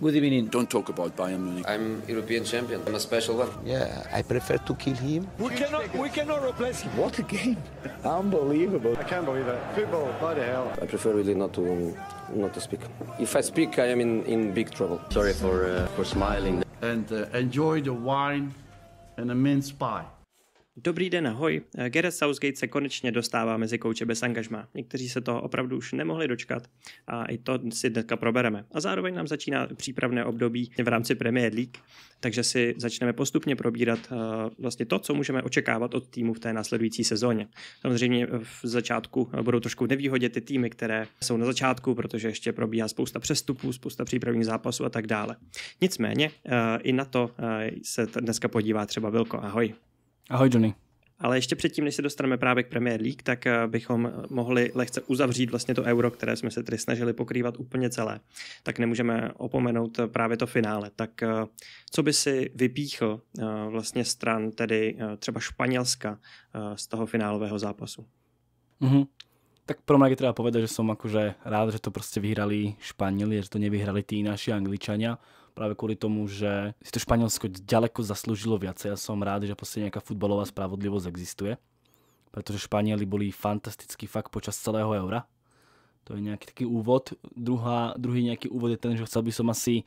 What do you mean? Don't talk about Bayern Munich. I'm European champion. I'm a special one. Yeah, I prefer to kill him. We cannot, we cannot replace him. What a game! Unbelievable. I can't believe it. Football, by the hell. I prefer really not to, not to speak. If I speak, I am in, in big trouble. Sorry for uh, for smiling. And uh, enjoy the wine and a mince pie. Dobrý den, ahoj. Gareth Southgate se konečně dostává mezi kouče bez angažma. Někteří se toho opravdu už nemohli dočkat a i to si dneska probereme. A zároveň nám začíná přípravné období v rámci Premier League, takže si začneme postupně probírat uh, vlastně to, co můžeme očekávat od týmu v té následující sezóně. Samozřejmě v začátku eh, budou trošku nevýhodě ty týmy, které jsou na začátku, protože ještě probíhá spousta přestupů, spousta přípravných zápasů a tak dále. Nicméně uh, i na to uh, se dneska podívá třeba Vilko. Ahoj. Ahoj Johnny. Ale ještě předtím, než se dostaneme právě k Premier League, tak eh, bychom eh, mohli lehce uzavřít vlastně to euro, které jsme se tedy snažili pokrývat úplně celé. Tak nemůžeme opomenout eh, právě to finále. Tak co by si vypíchl vlastně stran tedy třeba Španělska z toho finálového zápasu? Mm-hmm. Tak pro mě je třeba povedat, že jsem akože rád, že to prostě vyhrali španěli, že to nevyhrali ty naši Angličania právě kvůli tomu, že si to Španělsko ďaleko zasloužilo viacej. Já jsem rád, že prostě nějaká futbalová spravodlivost existuje, protože Španěli byli fantastický fakt počas celého eura. To je nějaký taký úvod. Druhá, druhý nějaký úvod je ten, že chcel by som asi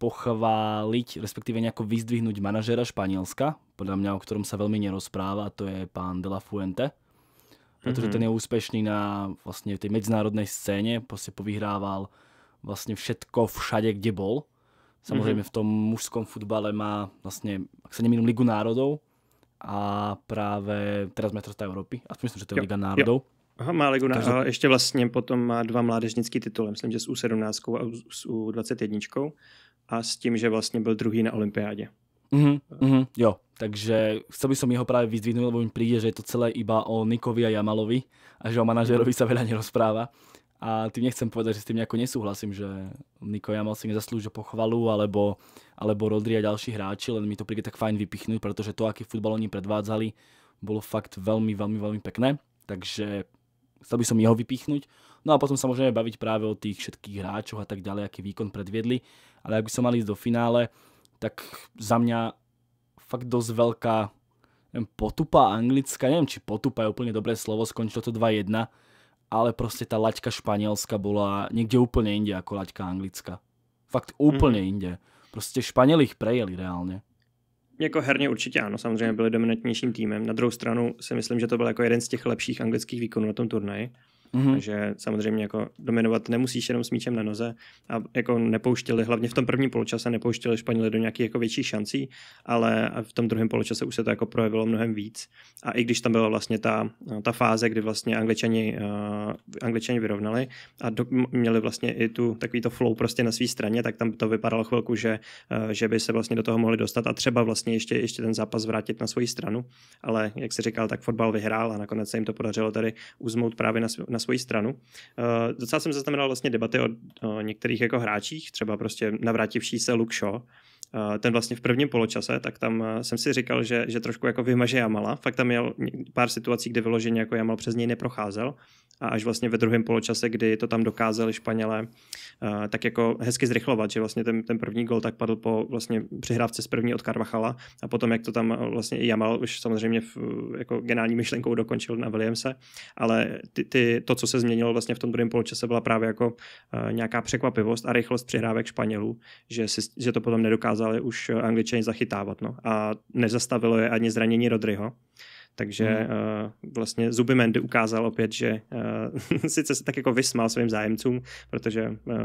pochváliť, respektíve nejako vyzdvihnúť manažera Španielska, podľa mňa, o ktorom sa veľmi nerozpráva, a to je pán De La Fuente, protože mhm. ten je úspešný na vlastně té mezinárodní scéně, prostě povyhrával vlastně všetko všade, kde bol. Samozřejmě mhm. v tom mužskom futbale má vlastně, ak sa nemýlim, Ligu národov a právě teraz mistrovství Evropy. A myslím, že to je jo. Liga národov. Jo. Aha, má Ligu Takže... a ještě vlastně potom má dva mládežnické tituly, myslím, že s U17 a s U21 a s tím, že vlastně byl druhý na olympiádě. Mm-hmm, mm-hmm, jo, takže chcel by som jeho práve vyzdvihnúť, lebo mi príde, že je to celé iba o Nikovi a Jamalovi a že o manažerovi mhm. sa veľa nerozpráva a tým nechcem povedať, že s tým nejako nesúhlasím, že Niko Jamal si nezaslúžil pochvalu, alebo, alebo Rodri a ďalší hráči, len mi to príde tak fajn vypichnúť, pretože to, aký futbal oni predvádzali, bolo fakt veľmi, veľmi, veľmi pekné, takže chcel by som jeho vypichnúť. No a potom sa môžeme baviť práve o tých všetkých hráčoch a tak ďalej, aký výkon predviedli, ale ak by som mal ísť do finále, tak za mňa fakt dosť veľká potupa anglická, neviem či potupa je úplne dobré slovo, skončilo to 2-1, ale prostě ta laťka španělska bola někde úplně jinde jako laťka anglická. Fakt úplně hmm. Prostě Španěli jich prejeli reálně. Jako herně určitě ano, samozřejmě byli dominantnějším týmem. Na druhou stranu si myslím, že to byl jako jeden z těch lepších anglických výkonů na tom turnaji. Mm-hmm. Takže samozřejmě jako dominovat nemusíš jenom s míčem na noze a jako nepouštěli, hlavně v tom prvním poločase nepouštěli Španěli do nějakých jako větších šancí, ale v tom druhém poločase už se to jako projevilo mnohem víc. A i když tam byla vlastně ta, ta fáze, kdy vlastně Angličani, uh, Angličani vyrovnali a do, měli vlastně i tu takový to flow prostě na své straně, tak tam to vypadalo chvilku, že, uh, že by se vlastně do toho mohli dostat a třeba vlastně ještě, ještě ten zápas vrátit na svoji stranu. Ale jak se říkal, tak fotbal vyhrál a nakonec se jim to podařilo tady uzmout právě na, na svoji stranu. Uh, docela jsem zaznamenal vlastně debaty o, o eh, některých jako hráčích, třeba prostě navrátivší se Luke Shaw, eh, ten vlastně v prvním poločase, tak tam jsem si říkal, že, že trošku jako vymaže Jamala. Fakt tam měl pár situací, kde vyloženě jako Jamal přes něj neprocházel. A až vlastně ve druhém poločase, kdy to tam dokázali Španělé, tak jako hezky zrychlovat, že vlastně ten, ten první gol tak padl po vlastně přihrávce z první od Karvachala a potom jak to tam eh, vlastně i Jamal už samozřejmě v, eh, jako genální myšlenkou dokončil na Williamse, ale ty, ty, to, co se změnilo vlastně v tom druhém poločase, byla právě jako eh, nějaká překvapivost a rychlost přihrávek Španělů, že, si, že to potom nedokázali už angličani zachytávat. No. A nezastavilo je ani zranění Rodryho, takže uh, vlastně Zuby Mendy ukázal opět, že uh, sice se tak jako vysmál svým zájemcům, protože uh,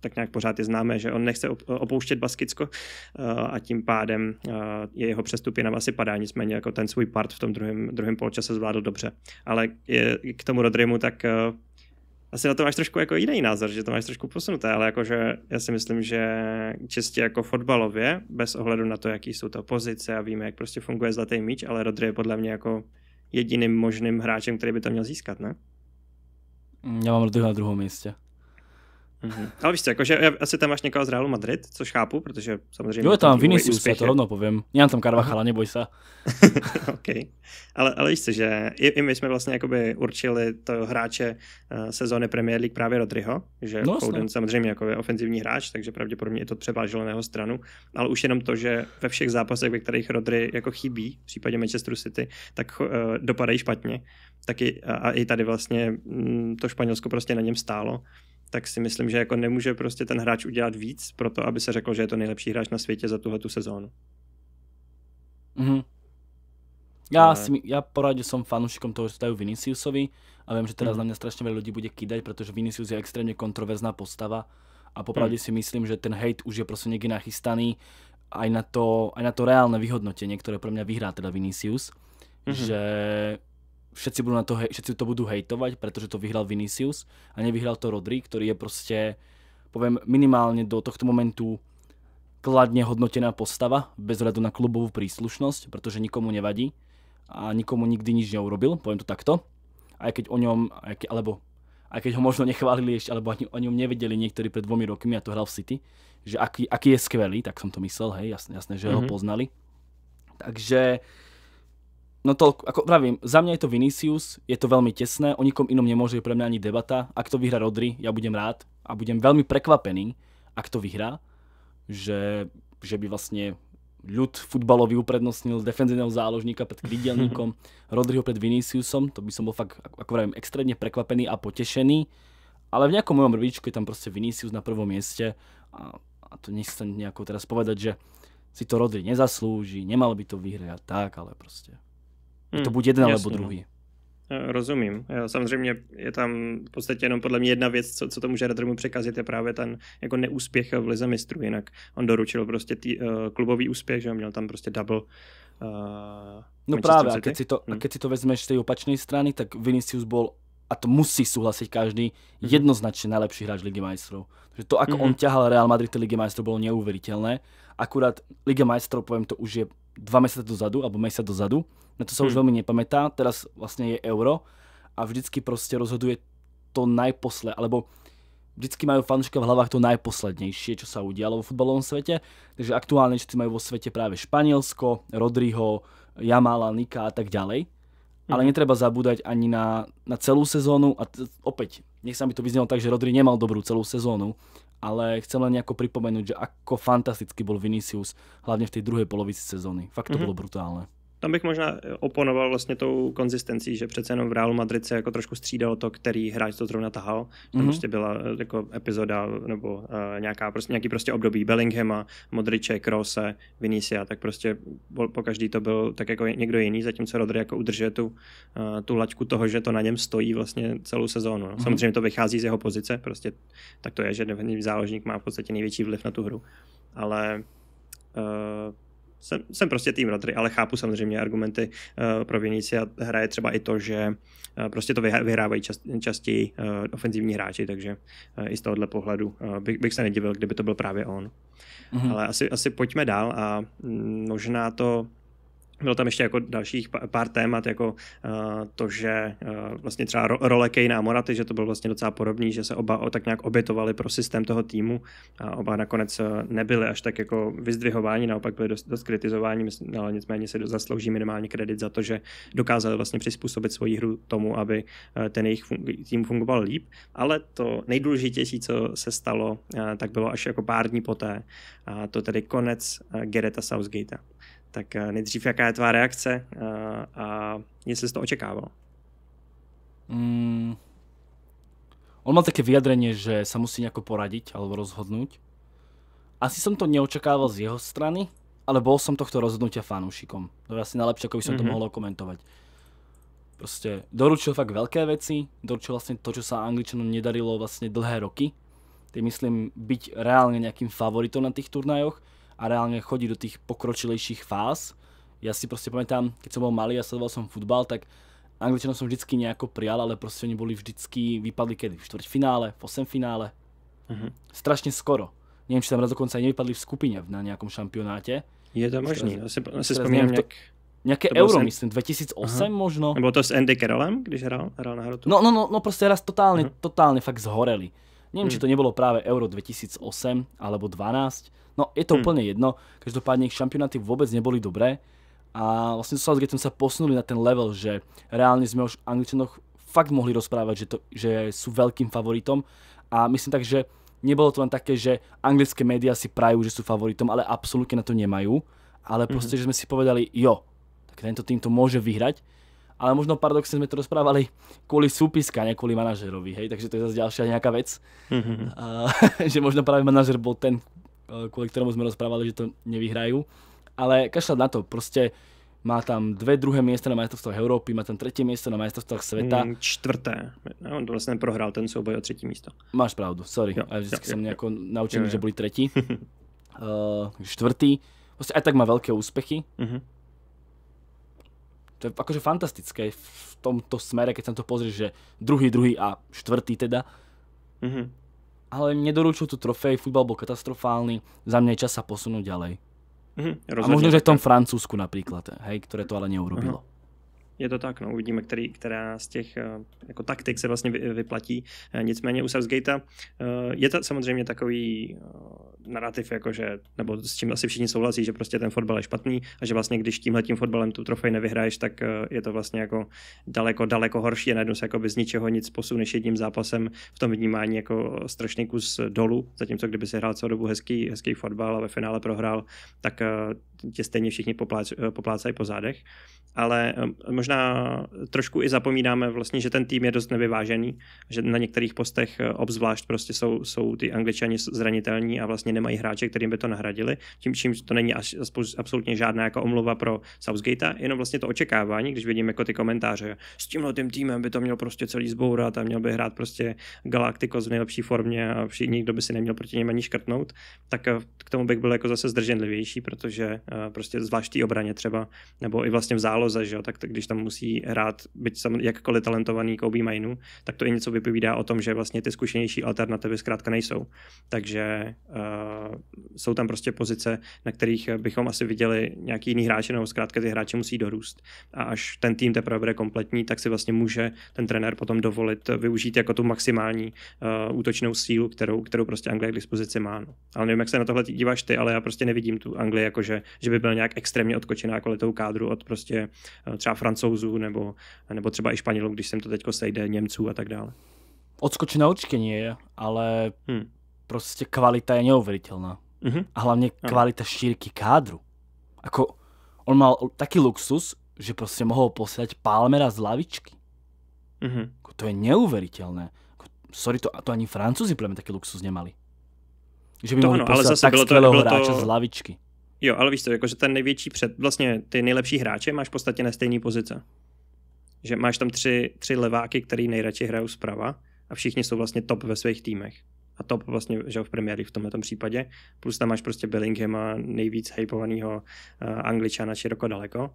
tak nějak pořád je známe, že on nechce opouštět Baskicko uh, a tím pádem uh, je jeho přestup jenom asi padá, nicméně jako ten svůj part v tom druhém, druhém poločase zvládl dobře. Ale je, k tomu Rodrymu tak uh, asi na to máš trošku jako jiný názor, že to máš trošku posunuté, ale jakože já si myslím, že čistě jako fotbalově, bez ohledu na to, jaký jsou to pozice a víme, jak prostě funguje zlatý míč, ale Rodri je podle mě jako jediným možným hráčem, který by to měl získat, ne? Já mám Rodriho na druhém místě. Mm-hmm. Ale víš co, jakože asi tam máš někoho z Realu Madrid, což chápu, protože samozřejmě... Jo, je tam Vinicius, já to rovno povím. Já tam Carvajala, neboj se. OK. Ale, ale víš co, že i, i, my jsme vlastně jakoby určili to hráče uh, sezóny Premier League právě Rodriho, že no, Foden samozřejmě jako je ofenzivní hráč, takže pravděpodobně i to převáželo na jeho stranu, ale už jenom to, že ve všech zápasech, ve kterých Rodry jako chybí, v případě Manchester City, tak uh, dopadají špatně. Taky, a, a i tady vlastně m, mm, to Španělsko prostě na něm stálo tak si myslím, že jako nemůže prostě ten hráč udělat víc pro to, aby se řekl, že je to nejlepší hráč na světě za tuhle tu sezónu. Mhm. Já, ale... si, já poradil jsem fanušikom toho, že to Viniciusovi a vím, že teda mm. na mě strašně veľa lidí bude kýdať, protože Vinicius je extrémně kontroverzná postava a popravdě mm. si myslím, že ten hate už je prostě někdy nachystaný aj na to, aj na to reálne vyhodnotenie, ktoré pro mě vyhrá teda Vinicius. Mm-hmm. Že všetci, budú na to, hej, všetci to budú hejtovať, pretože to vyhral Vinicius a nevyhral to Rodri, ktorý je proste, poviem, minimálne do tohto momentu kladne hodnotená postava, bez hľadu na klubovú príslušnosť, pretože nikomu nevadí a nikomu nikdy nič neurobil, poviem to takto. Aj keď o ňom, aj ke, alebo aj keď ho možno nechválili ešte, alebo ani o ňom nevedeli niektorí pred dvomi rokmi, a to hral v City, že aký, aký je skvelý, tak som to myslel, hej, jasné, jasné že mm-hmm. ho mhm. poznali. Takže No to, ako pravím, za mňa je to Vinicius, je to veľmi tesné, o nikom inom nemôže pre mňa ani debata. Ak to vyhra Rodri, ja budem rád a budem veľmi prekvapený, ak to vyhrá, že, že by vlastne ľud futbalový uprednostnil defenzívneho záložníka pred krydelníkom Rodriho pred Viniciusom, to by som bol fakt, ako pravím extrémne prekvapený a potešený. Ale v nejakom mojom rvičku je tam proste Vinicius na prvom mieste a, a to nechcem nejako teraz povedať, že si to Rodri nezaslúži, nemal by to vyhrať a tak, ale proste Hmm, je to buď jeden nebo no. druhý. Eh, rozumím. Jo, eh, samozřejmě je tam v podstatě jenom podle mě jedna věc, co, co to může Radromu překazit, je právě ten jako neúspěch eh, v Lize mistrů. Jinak on doručil prostě tý, uh, klubový úspěch, že měl tam prostě double uh, No právě, a keď, si to, hmm. a keď si to vezmeš z té opačné strany, tak Vinicius byl a to musí souhlasit každý, mhm. jednoznačně nejlepší hráč Ligy majstrov. Takže to, jak hmm. on ťahal Real Madrid ty Ligy majstrov, bylo neuvěřitelné. Akurát Liga majstrov, povím to, už je dva měsíce dozadu, nebo měsíc dozadu. Na to se hmm. už velmi nepamätá, teraz vlastně je euro a vždycky prostě rozhoduje to najposle, alebo vždycky majú fanúška v hlavách to najposlednejšie, čo sa udialo vo futbalovom svete. Takže aktuálne všetci majú vo svete práve Španielsko, Rodriho, Jamala, Nika a tak ďalej. Ale hmm. netreba zabúdať ani na, na celú sezónu. A opäť, nech sa mi to vyznelo tak, že Rodri nemal dobrú celú sezónu, ale chcem len nejako pripomenúť, že ako fantasticky bol Vinicius, hlavne v tej druhej polovici sezóny. Fakt to mm. bolo brutálne. Tam bych možná oponoval vlastně tou konzistencí, že přece jenom v Realu Madrid se jako trošku střídalo to, který hráč to zrovna tahal. Tam mm-hmm. prostě byla eh, jako epizoda nebo uh, nějaká prostě, nějaký prostě období Bellinghama, Modriče, Krose, Vinicia, tak prostě po každý to byl tak jako někdo jiný, zatímco Rodri jako udržuje tu, uh, tu laťku toho, že to na něm stojí vlastně celou sezónu. No. Mm-hmm. Samozřejmě to vychází z jeho pozice, prostě tak to je, že záložník má v podstatě největší vliv na tu hru. Ale uh, jsem, jsem prostě tým Rodry, ale chápu samozřejmě argumenty uh, eh, pro a Hraje třeba i to, že uh, prostě to vyhrávají čas, častěji uh, ofenzivní hráči, takže uh, i z tohohle pohledu uh, bych, bych se nedivil, kdyby to byl právě on. Mm-hmm. Ale asi, asi pojďme dál a mm, možná to bylo tam ještě jako dalších pár témat, jako eh, to, že eh, vlastně třeba role Kejna a Moraty, že to bylo vlastně docela podobný, že se oba tak nějak obětovali pro systém toho týmu a oba nakonec eh, nebyli až tak jako vyzdvihováni, naopak byli dost, dost kritizováni, ale nicméně si zaslouží minimálně kredit za to, že dokázali vlastně přizpůsobit svoji hru tomu, aby ten jejich fun- tým fungoval líp, ale to nejdůležitější, co se stalo, tak bylo až jako pár dní poté, a to tedy konec Gereta Southgatea. Tak eh, nejdřív, jaká je tvá reakce eh, a jestli jsi to očekával? Mm, on mal také vyjadrenie, že sa musí nejako poradiť alebo rozhodnúť. Asi som to neočakával z jeho strany, ale bol som tohto rozhodnutia fanúšikom. To je asi najlepšie, ako by som mm -hmm. to mhm. mohol komentovať. Proste doručil fakt veľké veci, doručil vlastne to, čo sa Angličanom nedarilo vlastne dlhé roky. Ty myslím byť reálne nejakým favoritom na tých turnajoch a reálne chodí do tých pokročilejších fáz. Ja si proste pamätám, keď som bol malý a sledoval som futbal, tak Angličanom som vždycky nejako prijal, ale proste oni boli vždycky, vypadli kedy? V štvrťfinále, v osemfinále. Mhm. Strašne skoro. Neviem, či tam raz dokonca aj nevypadli v skupine na nejakom šampionáte. Je to možný, já si, si nějak... Nějaké to euro, myslím, 2008 Aha. možno. Nebo to s Andy Carrollem, když hrál, hrál na hrotu? No, no, no, no prostě raz totálně, mhm. totálně fakt zhoreli. Neviem, hmm. či to nebolo práve Euro 2008 alebo 12. No, je to hmm. úplne jedno. Každopádne ich šampionáty vôbec neboli dobré. A vlastne so Southgateom sa posunuli na ten level, že reálne sme už Angličanov fakt mohli rozprávať, že, to, že sú veľkým favoritom. A myslím tak, že nebolo to len také, že anglické médiá si prajú, že sú favoritom, ale absolútne na to nemajú. Ale mhm. proste, hmm že sme si povedali, jo, tak tento tým to môže vyhrať ale možno paradoxne sme to rozprávali kvôli súpiska, ne kvôli manažerovi, hej, takže to je zase ďalšia nejaká vec, mm-hmm. že možno práve manažer bol ten, eh, kvôli ktorému sme rozprávali, že to nevyhrajú, ale kašľať na to, proste má tam dvě druhé místa na majestrovstvách Evropy, má tam třetí místo na majestrovstvách světa. Mm, čtvrté. No, on vlastně prohrál ten souboj o třetí místo. Máš pravdu, sorry. Jo, vždycky jo, jsem nějak naučený, jo, jako jo. že byli třetí. uh, čtvrtý. vlastně, prostě aj tak má velké úspěchy. Mm-hmm to je akože fantastické v tomto smere, keď sa to pozrieš, že druhý, druhý a štvrtý teda. Mm-hmm. Ale nedoručil tu trofej, futbal bol katastrofálny, za mňa je čas sa posunúť ďalej. Mm-hmm, a možno, že v tom Francúzsku napríklad, hej, ktoré to ale neurobilo. Mm-hmm. Je to tak, no, uvidíme, který, která z těch eh, jako taktik se vlastně vyplatí. Eh, nicméně u Southgate eh, je to samozřejmě takový narrativ, jakože, nebo s čím asi všichni souhlasí, že prostě ten fotbal je špatný a že vlastně když tímhle tím fotbalem tu trofej nevyhraješ, tak je to vlastně jako daleko, daleko horší a najednou se jako bez ničeho nic posuneš jedním zápasem v tom vnímání jako strašný kus dolů, zatímco kdyby si hrál celou dobu hezký, hezký fotbal a ve finále prohrál, tak tě stejně všichni eh, poplácají po zádech, ale eh, možná trošku i zapomínáme vlastně, že ten tým je dost nevyvážený, že na některých postech eh, obzvlášť prostě jsou, jsou ty angličani zranitelní a vlastně nemají hráče, kterým by to nahradili, tím čím to není až, absolutně žádná jako omluva pro Southgate, jenom vlastně to očekávání, když vidím jako ty komentáře, s tímhle tím týmem by to měl prostě celý zbourat a měl by hrát prostě Galactico v nejlepší formě a všichni, nikdo by si neměl proti něm ani škrtnout, tak k tomu bych byl jako zase zdrženlivější, protože Eh, prostě zvláštní obraně třeba, nebo i vlastně v záloze, že jo, tak, tak když tam musí hrát, byť sam, jakkoliv talentovaný Kobe Mainu, tak to i něco vypovídá o tom, že vlastně ty zkušenější alternativy zkrátka nejsou. Takže uh, jsou tam prostě pozice, na kterých bychom asi viděli nějaký jiný hráč, nebo zkrátka ty hráči musí dorůst. A až ten tým teprve bude kompletní, tak si vlastně může ten trenér potom dovolit využít jako tu maximální uh, útočnou sílu, kterou, kterou prostě Anglie k dispozici má. No. Ale nevím, jak se na tohle díváš ty, ale já prostě nevidím tu Anglii jako, že, že by byl nějak extrémně odkočená kvalitou kádru od prostě eh, třeba francouzů nebo, nebo třeba i Španělů, když sem to teďko sejde, Němců a tak dále. Odskočená určitě nie je, ale hmm. prostě kvalita je neuvěřitelná. Mm-hmm. A hlavně kvalita ano. šírky kádru. Ako, on mal taký luxus, že prostě mohl posílat Palmera z lavičky. Mm-hmm. Ako, to je neuvěřitelné. Jako, sorry, to, to ani francouzi plně taky luxus nemali. Že by to mohli ano, ale zase tak bylo to, bylo hráča to... z lavičky. Jo, ale víš jako jakože ten největší před, vlastně ty nejlepší hráče máš v podstatě na stejné pozice. Že máš tam tři, tři leváky, který nejradši hrajou zprava a všichni jsou vlastně top ve svých týmech. A top vlastně, že v premiéry v tomto případě. Plus tam máš prostě a nejvíc hypovaného uh, eh, angličana široko daleko.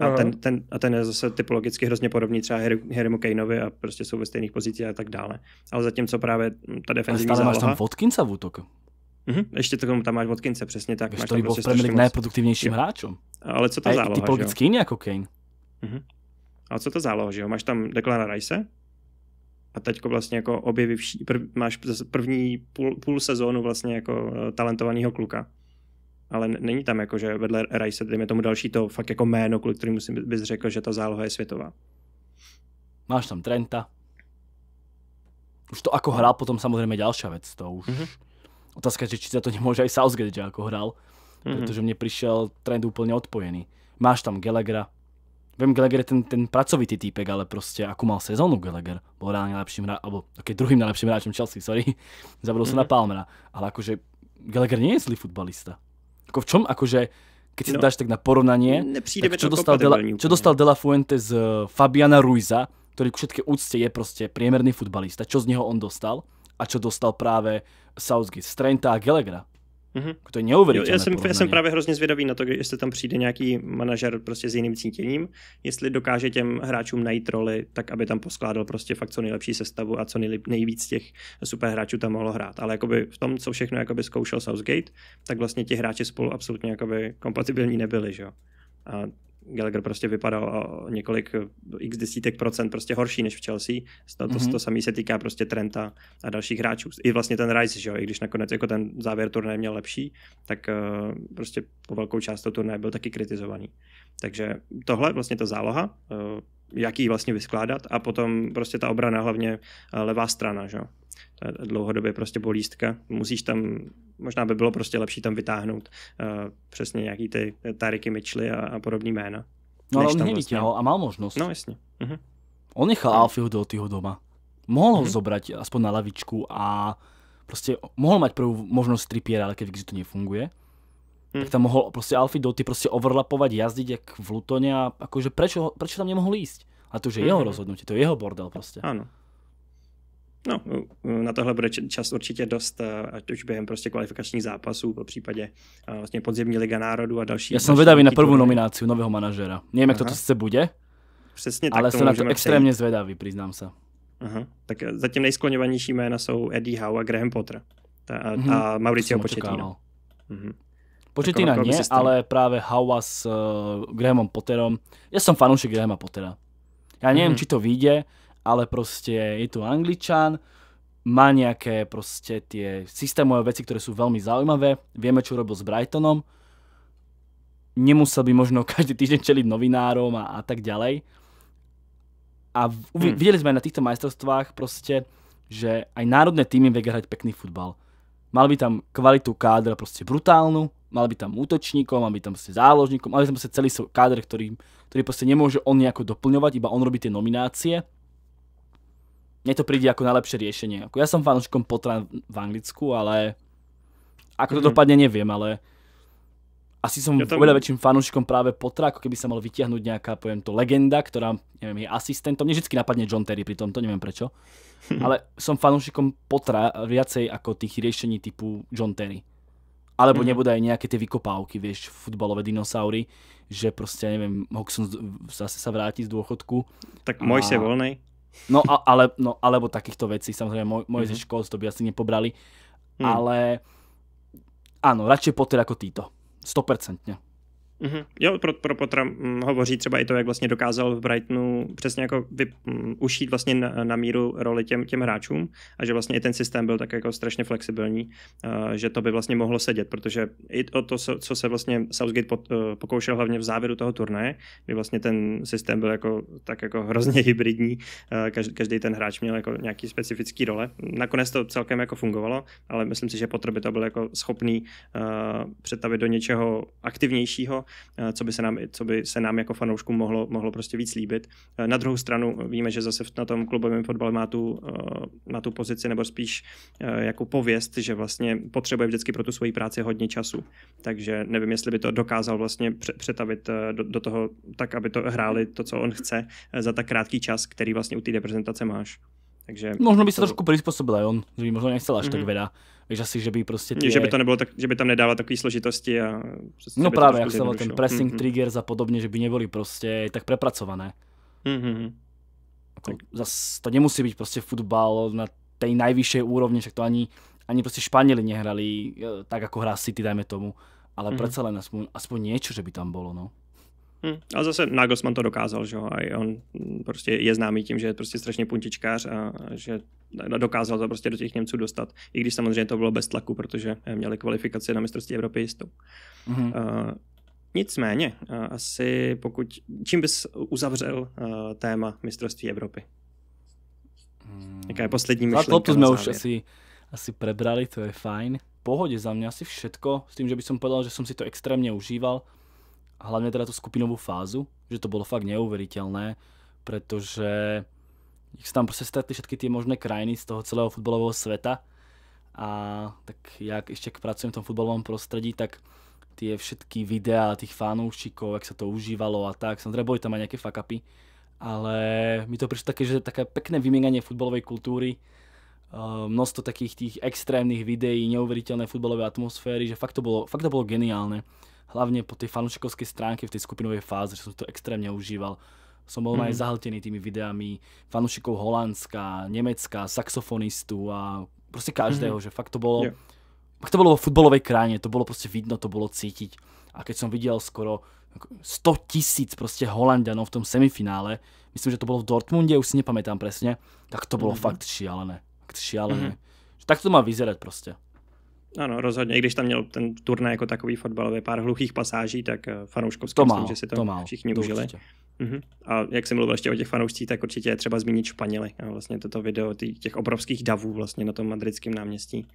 A ten, ten, a ten je zase typologicky hrozně podobný třeba Harry, Harrymu Kaneovi a prostě jsou ve stejných pozicích a tak dále. Ale zatímco právě ta defenzivní záloha... máš tam Votkinsa v útoku. Mm-hmm. ještě to tam máš Watkinse, přesně tak. Máš to by byl prostě Premier nejproduktivnějším hráčem. Ale co to záloha, Typologicky jiný jako Kane. Mm-hmm. A co to záloha, že jo? Máš tam Declara Rice a teď vlastně jako objevivší, vší, prv, máš první půl, půl sezónu vlastně jako eh, talentovaného kluka. Ale není tam jako, že vedle Rice, dejme tomu další to fakt jako jméno, kvůli kterým bys řekl, že ta záloha je světová. Máš tam Trenta. Už to jako hrál potom samozřejmě další věc, to už... Mm-hmm Otázka, že či sa to nemôže aj Southgate, že ako hral, mm-hmm. pretože mne prišiel trend úplne odpojený. Máš tam Gallaghera, vím Gallagher je ten, ten pracovitý týpek, ale prostě ako mal sezónu Gallagher, bol reálne najlepším hráčem, alebo okay, druhým najlepším hráčem Chelsea, sorry, zabral mm -hmm. sa na Palmera, ale akože Gallagher nie je zlý futbalista. Ako v čom, akože, keď si no, to dáš tak na porovnanie, tak čo, dostal Dela, čo dostal Dela Fuente z Fabiana Ruiza, ktorý k všetké úcte je prostě priemerný futbalista, čo z neho on dostal, a čo dostal právě Southgate z Trenta a Gallaghera. Mm-hmm. To je neuvěřitelné. Já jsem, já jsem právě hrozně zvědavý na to, jestli tam přijde nějaký manažer prostě s jiným cítěním, jestli dokáže těm hráčům najít roli, tak aby tam poskládal prostě fakt co nejlepší sestavu a co nejlep, nejvíc těch hráčů tam mohlo hrát. Ale jakoby v tom, co všechno jakoby zkoušel Southgate, tak vlastně ti hráči spolu absolutně jakoby kompatibilní nebyli, že A Gallagher prostě vypadal o několik eh, x desítek procent prostě horší než v Chelsea. To, to, mm-hmm. to samé se týká prostě Trenta a dalších hráčů. I vlastně ten Rice, že jo, i když nakonec jako ten závěr turnaje měl lepší, tak eh, prostě po velkou část toho turnaje byl taky kritizovaný. Takže tohle vlastně ta záloha, eh, jak ji vlastně vyskládat a potom prostě ta obrana, hlavně eh, levá strana, že? To je dlouhodobě prostě bolístka. Musíš tam, možná by bylo prostě lepší tam vytáhnout eh, přesně nějaký ty Tariky Mitchely a, a podobný jména. No ale on není vlastně... a má možnost. No jasně. Uh-huh. On nechal no. Alfieho do doma. Mohl uh-huh. ho mhm. zobrať aspoň na lavičku a prostě mohl mať prvú možnost tripiera, ale keď to nefunguje. Hmm. Tak tam mohol prostě alfy do ty prostě overlapovat jazdit jak v Lutoně a jakože proč prečo tam nemohl jíst? A to už je mm-hmm. jeho mhm. rozhodnutí, to je jeho bordel prostě. Ano. No, na tohle bude čas určitě dost, eh, ať už během prostě kvalifikačních zápasů, po případě eh, vlastně podzemní Liga národů a další. Já jsem vedavý na první nominaci nového manažera. Nevím, jak to se bude, Přesně tak, ale jsem na to extrémně přejít. zvedavý, přiznám se. Aha. Tak eh, zatím nejskloňovanější jména jsou Eddie Howe a Graham Potter. Ta, mm-hmm. a Mauricio Pochettino. Mm-hmm. Početina jako, nie, ale práve Hawa s uh, Grahamom Potterom. Ja som fanúšik Grahama Pottera. Ja neviem, mm-hmm. či to vyjde, ale proste je tu angličan, má nejaké proste tie systémové veci, ktoré sú veľmi zaujímavé. Vieme, čo robil s Brightonom. Nemusel by možno každý týždeň čeliť novinárom a, a tak ďalej. A v, mm. videli sme aj na týchto majstrovstvách proste, že aj národné týmy vie hrať pekný futbal. Mal by tam kvalitu kádra proste brutálnu, mal by tam útočníkom, mal by tam proste záložníkom, mal by tam proste celý kádr, ktorý, ktorý proste nemôže on nejako doplňovať, iba on robí tie nominácie. Mne to príde ako najlepšie riešenie. Ako ja som fanočkom potran v Anglicku, ale ako to mm -hmm. dopadne, neviem, ale asi som ja tam... veľa väčším fanúšikom práve Potra, ako keby sa mal vytiahnuť nejaká, poviem to, legenda, ktorá, neviem, je asistentom. Mne vždy napadne John Terry pri tomto, neviem prečo. Ale som fanúšikom potra viacej ako tých riešení typu John Terry. Alebo mm nebude aj nejaké tie vykopávky, vieš, futbalové dinosaury, že proste, neviem, Hoxon zase sa vráti z dôchodku. Tak môj a... se volnej. No, a, ale, no, alebo takýchto vecí, samozrejme, môj, mm-hmm. ze škôl to by asi nepobrali. Mm. Ale áno, radšej Potter ako Tito. 100%. Mm-hmm. Jo, pro, pro Potra hm, hovoří třeba i to, jak vlastně dokázal v Brightonu přesně jako vy, hm, ušít vlastně na, na míru roli těm, těm hráčům a že vlastně i ten systém byl tak jako strašně flexibilní, uh, že to by vlastně mohlo sedět, protože i o to, co se vlastně Southgate pot, uh, pokoušel hlavně v závěru toho turnaje, kdy vlastně ten systém byl jako tak jako hrozně hybridní, uh, eh, každý, každý ten hráč měl jako nějaký specifický role. Nakonec to celkem jako fungovalo, ale myslím si, že Potr by to byl jako schopný uh, přetavit do něčeho aktivnějšího Eh, co by se nám, co by se nám jako fanouškům mohlo, mohlo prostě víc líbit. Eh, na druhou stranu eh, víme, že zase na tom klubovém fotbale má tu, má tu pozici nebo spíš jako pověst, že vlastně potřebuje vždycky pro tu svoji práci hodně času. Takže nevím, jestli by to dokázal vlastně přetavit do, do toho tak, aby to hráli to, co on chce za tak krátký čas, který vlastně u té reprezentace máš. Takže Možno by sa to... trošku prispôsobil aj on, by možno nechcel až mm-hmm. tak mhm. veda. Víš asi, že by prostě tě... Že by to nebylo tak, že by tam nedávalo takové složitosti a... Prostě no právě, jak se ten pressing, mm-hmm. Mhm. trigger a podobně, že by nebyly prostě tak prepracované. Mm-hmm. Mhm, jako, tak. to nemusí být prostě fotbal na té nejvyšší úrovni, však to ani, ani prostě Španěli nehrali eh, tak, jako hrá City, dajme tomu. Ale mm-hmm. přece len aspoň, aspoň něco, že by tam bylo, no. Hmm. Ale zase Nagelsmann to dokázal, že jo, a on prostě je známý tím, že je prostě strašně puntičkář a, že dokázal to prostě do těch Němců dostat, i když samozřejmě to bylo bez tlaku, protože měli kvalifikaci na mistrovství Evropy jistou. Hmm. Uh, nicméně, uh, asi pokud, čím bys uzavřel uh, téma mistrovství Evropy? Hmm. Jaká je poslední myšlenka? to jsme už asi, asi prebrali, to je fajn. Pohodě za mě asi všetko, s tím, že bych povedal, že jsem si to extrémně užíval hlavne teda tú skupinovú fázu, že to bolo fakt neuveriteľné, pretože ich sa tam proste stretli všetky tie možné krajiny z toho celého futbalového sveta a tak jak ešte pracujem v tom futbalovom prostredí, tak tie všetky videá tých fanúšikov, jak sa to užívalo a tak, samozrejme boli tam aj nejaké fuck upy, ale mi to prišlo také, že také pekné vymienanie futbalovej kultúry, eh, množstvo takých tých extrémnych videí, neuveriteľné futbalové atmosféry, že fakt to bolo, fakt to bolo geniálne hlavně po ty fanouškovské stránky v tej skupinovej fáze, že som to extrémne užíval. Som bol mm. aj zahltený tými videami fanúšikov Holandska, Nemecka, saxofonistu a prostě každého, mm. že fakt to bolo... Yeah. Fakt to bolo vo futbolovej krajine, to bolo prostě vidno, to bolo cítiť. A keď som videl skoro 100 tisíc prostě Holandianov v tom semifinále, myslím, že to bylo v Dortmundě, už si nepamätám presne, tak to bylo mm -hmm. fakt šialené. Fakt šialené. Mm -hmm. Tak to má vyzerať prostě. Ano, rozhodně. I když tam měl ten turnaj jako takový fotbalový pár hluchých pasáží, tak eh, fanouškovský to myslím, že si to, to má, všichni to užili. Uh-huh. A jak jsem mluvil ještě o těch fanoušcích, tak určitě je třeba zmínit Španěly. A vlastně toto video těch obrovských davů vlastně na tom madridském náměstí.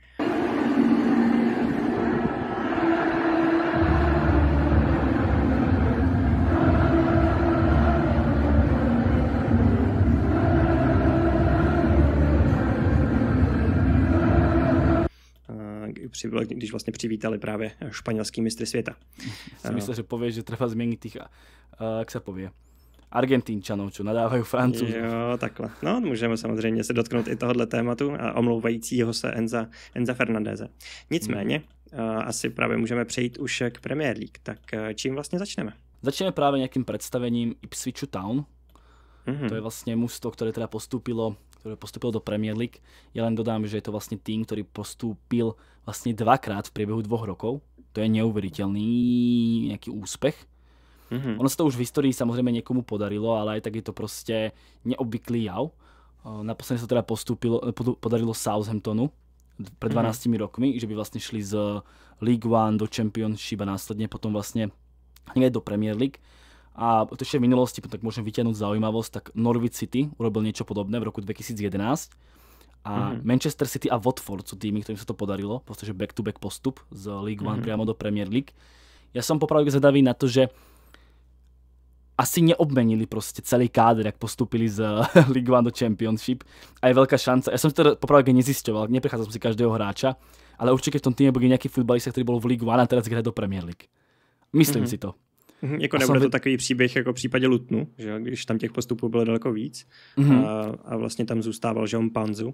si byl, když vlastně přivítali právě španělský mistry světa. si myslím, že pověš, že třeba změnit těch, uh, jak se pově, Argentínčanů, co nadávají Francouzům. Jo, takhle. No, můžeme samozřejmě se dotknout i tohohle tématu a omlouvajícího se Enza, Enza Fernandéze. Nicméně, hmm. uh, asi právě můžeme přejít už k Premier League. Tak uh, čím vlastně začneme? Začneme právě nějakým představením Ipswichu Town. Mm-hmm. To je vlastně musto, které teda postupilo ktoré postupil do Premier League. Ja len dodám, že je to vlastne tým, ktorý postúpil vlastne dvakrát v priebehu dvoch rokov. To je neuveriteľný nejaký úspech. Mm-hmm. Ono sa to už v histórii samozrejme niekomu podarilo, ale aj tak je to proste neobvyklý jav. Naposledy sa teda postúpilo, e, podarilo Southamptonu pred 12 mm-hmm. rokmi, že by vlastne šli z League One do Championship a následne potom vlastne hneď do Premier League. A to ešte v minulosti, tak môžem vyťahnuť zaujímavosť, tak Norwich City urobil niečo podobné v roku 2011. A mm-hmm. Manchester City a Watford sú tými, ktorým sa to podarilo, pretože back-to-back postup z League One mm-hmm. priamo do Premier League. Ja som popravil zvedavý na to, že asi neobmenili prostě celý kádr, jak postupili z League One do Championship a je velká šance. Já jsem si to popravdě nezjišťoval, neprecházel jsem si každého hráča, ale určitě v tom týmu byl nějaký futbalista, který byl v League One a teraz hraje do Premier League. Myslím mm -hmm. si to. Mm-hmm, jako nebude nebude to takový příběh jako v případě Lutnu, že když tam těch postupů bylo daleko víc mm-hmm. a, a vlastně tam zůstával Jean Panzu,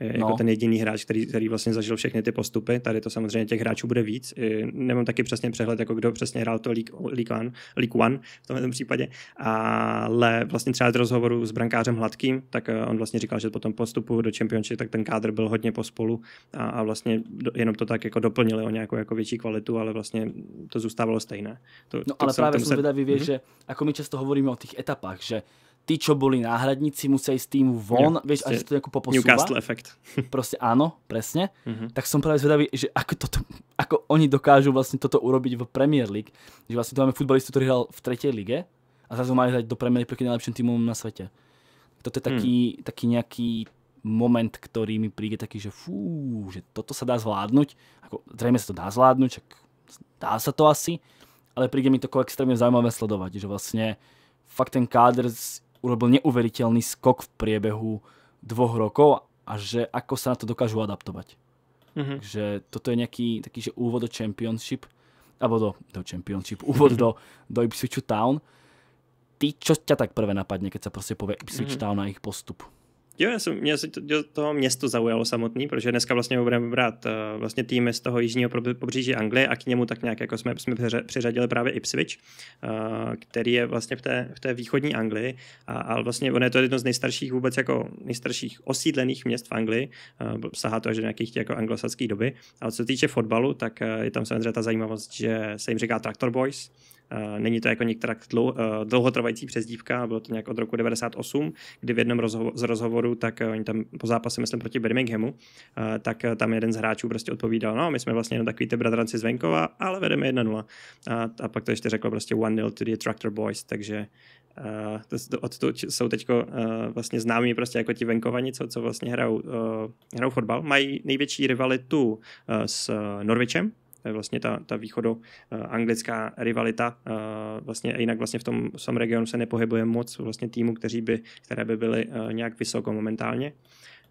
No. jako no. ten jediný hráč, který, který vlastně zažil všechny ty postupy. Tady to samozřejmě těch hráčů bude víc. Nemám taky přesně přehled, jako kdo přesně hrál to League, League, One, League One v tomhle případě, ale vlastně třeba z rozhovoru s brankářem Hladkým, tak eh, on vlastně říkal, že po tom postupu do Championship, tak ten kádr byl hodně pospolu a, a vlastně jenom to tak jako doplnili o nějakou jako větší kvalitu, ale vlastně to zůstávalo stejné. To, no to ale právě jsem se... vědavý, mm-hmm. že jako my často hovoríme o těch etapách, že ty, čo boli náhradníci, museli z týmu von, jo, vieš, a že to nejako poposúva. Newcastle efekt. Proste áno, presne. Mm -hmm. Tak som práve zvedavý, že ako, toto, ako oni dokážu vlastne toto urobiť v Premier League. Že vlastne tu máme futbalistu, ktorý hral v tretej lige a ho mali hrať do Premier League najlepším týmom na svete. Toto je taký, mm. taký nejaký moment, ktorý mi príde taký, že fú, že toto sa dá zvládnuť. Ako, zrejme sa to dá zvládnuť, čak dá sa to asi, ale príde mi to extrémne zaujímavé sledovať, že vlastne fakt ten káder urobil neuveriteľný skok v priebehu dvoch rokov a že ako sa na to dokážu adaptovať. Mm-hmm. Že toto je nejaký taký, že úvod do Championship, alebo do, do Championship, úvod mm-hmm. do, do Ipswichu Town. Ty, čo ťa tak prvé napadne, keď sa proste povie Ipswich mm-hmm. Town a ich postup? Jo, já jsem, mě to město zaujalo samotný, protože dneska vlastně ho budeme brát eh, vlastně týmy z toho jižního pobříží Anglie a k němu tak nějak jako jsme, jsme přiřadili právě Ipswich, eh, který je vlastně v té, v té východní Anglii a, a vlastně on je to jedno z nejstarších vůbec jako nejstarších osídlených měst v Anglii, eh, sahá to až do nějakých jako anglosaských doby. A co se týče fotbalu, tak je tam samozřejmě ta zajímavost, že se jim říká Tractor Boys, Eh, není to jako některá eh, dlouhotrvající přezdívka, bylo to nějak od roku 98, kdy v jednom rozho- z rozhovorů, tak eh, oni tam po zápase, myslím, proti Birminghamu, tak tam jeden z hráčů prostě odpovídal, no, my jsme vlastně jenom takový ty bratranci z venkova, ale vedeme 1-0. A, a pak to ještě řekl prostě 1-0 to the Tractor Boys, takže Uh, od jsou teď uh, vlastně známí prostě jako ti venkovani, co, co vlastně hrajou, uh, hrajou fotbal. Mají největší rivalitu uh, s Norvičem, vlastně ta, ta východo-anglická eh, rivalita. Eh, vlastně jinak vlastně v tom samém regionu se nepohybuje moc vlastně týmu, kteří by, které by byly eh, nějak vysoko momentálně.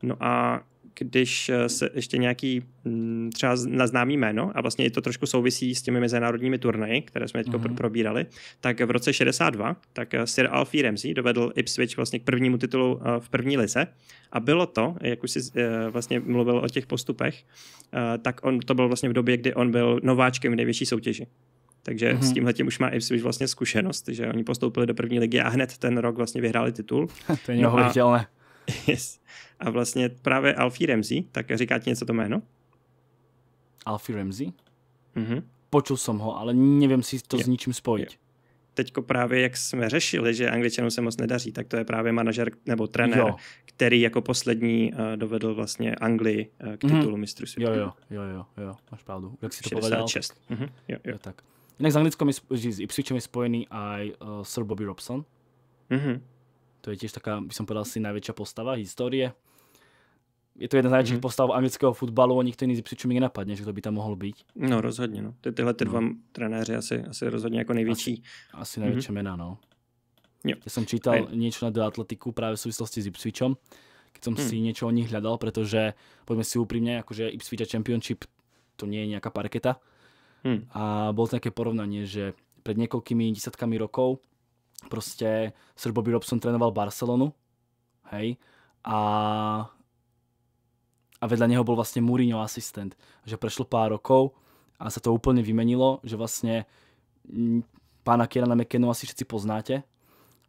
No a když eh, se ještě nějaký mm, třeba známý jméno, a vlastně to trošku souvisí s těmi mezinárodními turnaji, které jsme teď uh-huh. Mhm. probírali, tak v roce 62 tak eh, Sir Alfie Ramsey dovedl Ipswich vlastně k prvnímu titulu eh, v první lize a bylo to, jak už jsi vlastně mluvil o těch postupech, tak on to bylo vlastně v době, kdy on byl nováčkem v největší soutěži. Takže mm-hmm. s tímhle tím už má Ipswich vlastně zkušenost, že oni postoupili do první ligy a hned ten rok vlastně vyhráli titul. to je no Yes. A vlastně právě Alfie Ramsey, tak říká ti něco to jméno? Alfie Ramsey? Mhm. Počul jsem ho, ale nevím si to jo. s ničím spojit. Jo. Teďko právě, jak jsme řešili, že angličanům se moc nedaří, tak to je právě manažer nebo trenér, jo. který jako poslední uh, dovedl vlastně Anglii uh, k mhm. titulu mm. mistrů světa. Jo, jo, jo, jo, máš pravdu. Jak si to 66. povedal? Mhm. Jo, jo. jo tak. Jinak s Anglickom s Ipswichem je spojený i uh, eh, Sir Bobby Robson. Mhm. To je tiež taká, by som povedal, si najväčšia postava histórie. Je to jedna z najväčších mm-hmm. postav amerického futbalu a nikto iný si mi nenapadne, že to by tam mohl být. No rozhodně, no. Ty, tyhle ty dva no. trenéři asi, asi rozhodně jako největší. Asi, asi největší mm-hmm. no. Jo. Ja som čítal Aj. niečo na The Atletiku práve v súvislosti s Ipswichom, keď som hmm. si mhm. niečo o nich hľadal, pretože poďme si úprimne, akože Ipswich a Championship to nie je nejaká parketa. Hmm. A bolo to nejaké porovnanie, že pred niekoľkými desiatkami rokov prostě Sir Bobby Robson trénoval Barcelonu, hej, a, a vedle něho byl vlastně Mourinho asistent, že prešlo pár rokov a se to úplně vymenilo, že vlastně pána Kierana McKennu asi všetci poznáte,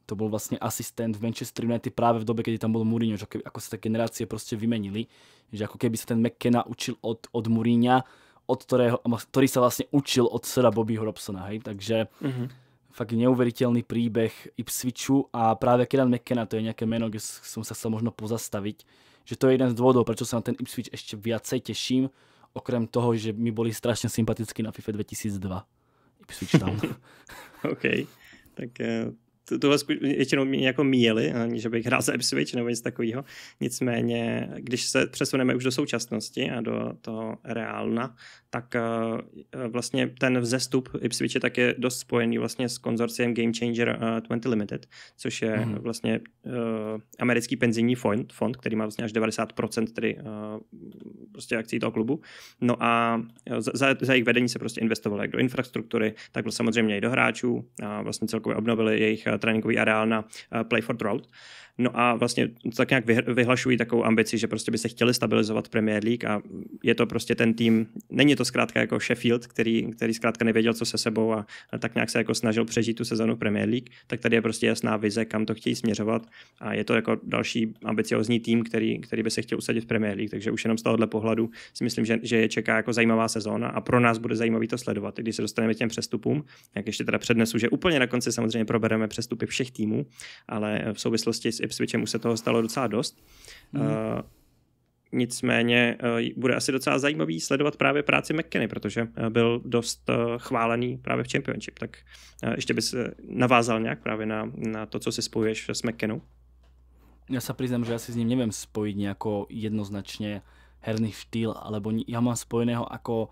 to byl vlastně asistent v Manchester United právě v době, kdy tam byl Mourinho, že jako ako se ta generácie prostě vymenili, že jako keby se ten McKenna učil od, od Mourinha, od kterého, který se vlastně učil od Sera Bobbyho Robsona, hej, takže mm -hmm fakt neuveriteľný príbeh Ipswichu a práve Kieran McKenna, to je nejaké meno, kde som sa chcel možno pozastaviť, že to je jeden z dôvodov, prečo sa na ten Ipswich ešte viacej teším, okrem toho, že mi boli strašne sympatickí na FIFA 2002. Ipswich tam. OK, tak eh, to, vás většinou mě jako míjeli, ani že bych hrál za Ipswich nebo nic takového. Nicméně, když se přesuneme už do současnosti a do toho reálna, tak eh, eh, vlastně ten vzestup Ipswiche tak je dost spojený vlastně s konzorciem Game Changer 20 eh, Limited, což je mm-hmm. vlastně americký penzijní fond, fond, který má vlastně až 90% tedy prostě akcí toho klubu. No a za, za jejich vedení se prostě investovalo jak do infrastruktury, tak samozřejmě i do hráčů a vlastně celkově obnovili jejich tréninkový areál na Play for Drought. No a vlastně tak nějak vyhlašují takovou ambici, že prostě by se chtěli stabilizovat Premier League a je to prostě ten tým, není to zkrátka jako Sheffield, který, který zkrátka nevěděl, co se sebou a, a tak nějak se jako snažil přežít tu sezonu Premier League, tak tady je prostě jasná vize, kam to chtějí směřovat a je to jako další ambiciozní tým, který, který by se chtěl usadit v Premier League, takže už jenom z tohohle pohledu si myslím, že, že je čeká jako zajímavá sezóna a pro nás bude zajímavý to sledovat, i když se dostaneme k těm přestupům, jak ještě teda přednesu, že úplně na konci samozřejmě probereme přestupy všech týmů, ale v souvislosti s Switchem už se toho stalo docela dost. Mm. Uh, Nicméně eh, bude asi docela zajímavý sledovat právě práci McKinney, protože eh, byl dost chválený právě v Championship. Tak ještě bys navázal nějak právě na, na to, co si spojuješ s McKinnou? Já se přiznám, že asi s ním nevím spojit nejako jednoznačně herný štýl, alebo ja mám spojeného ako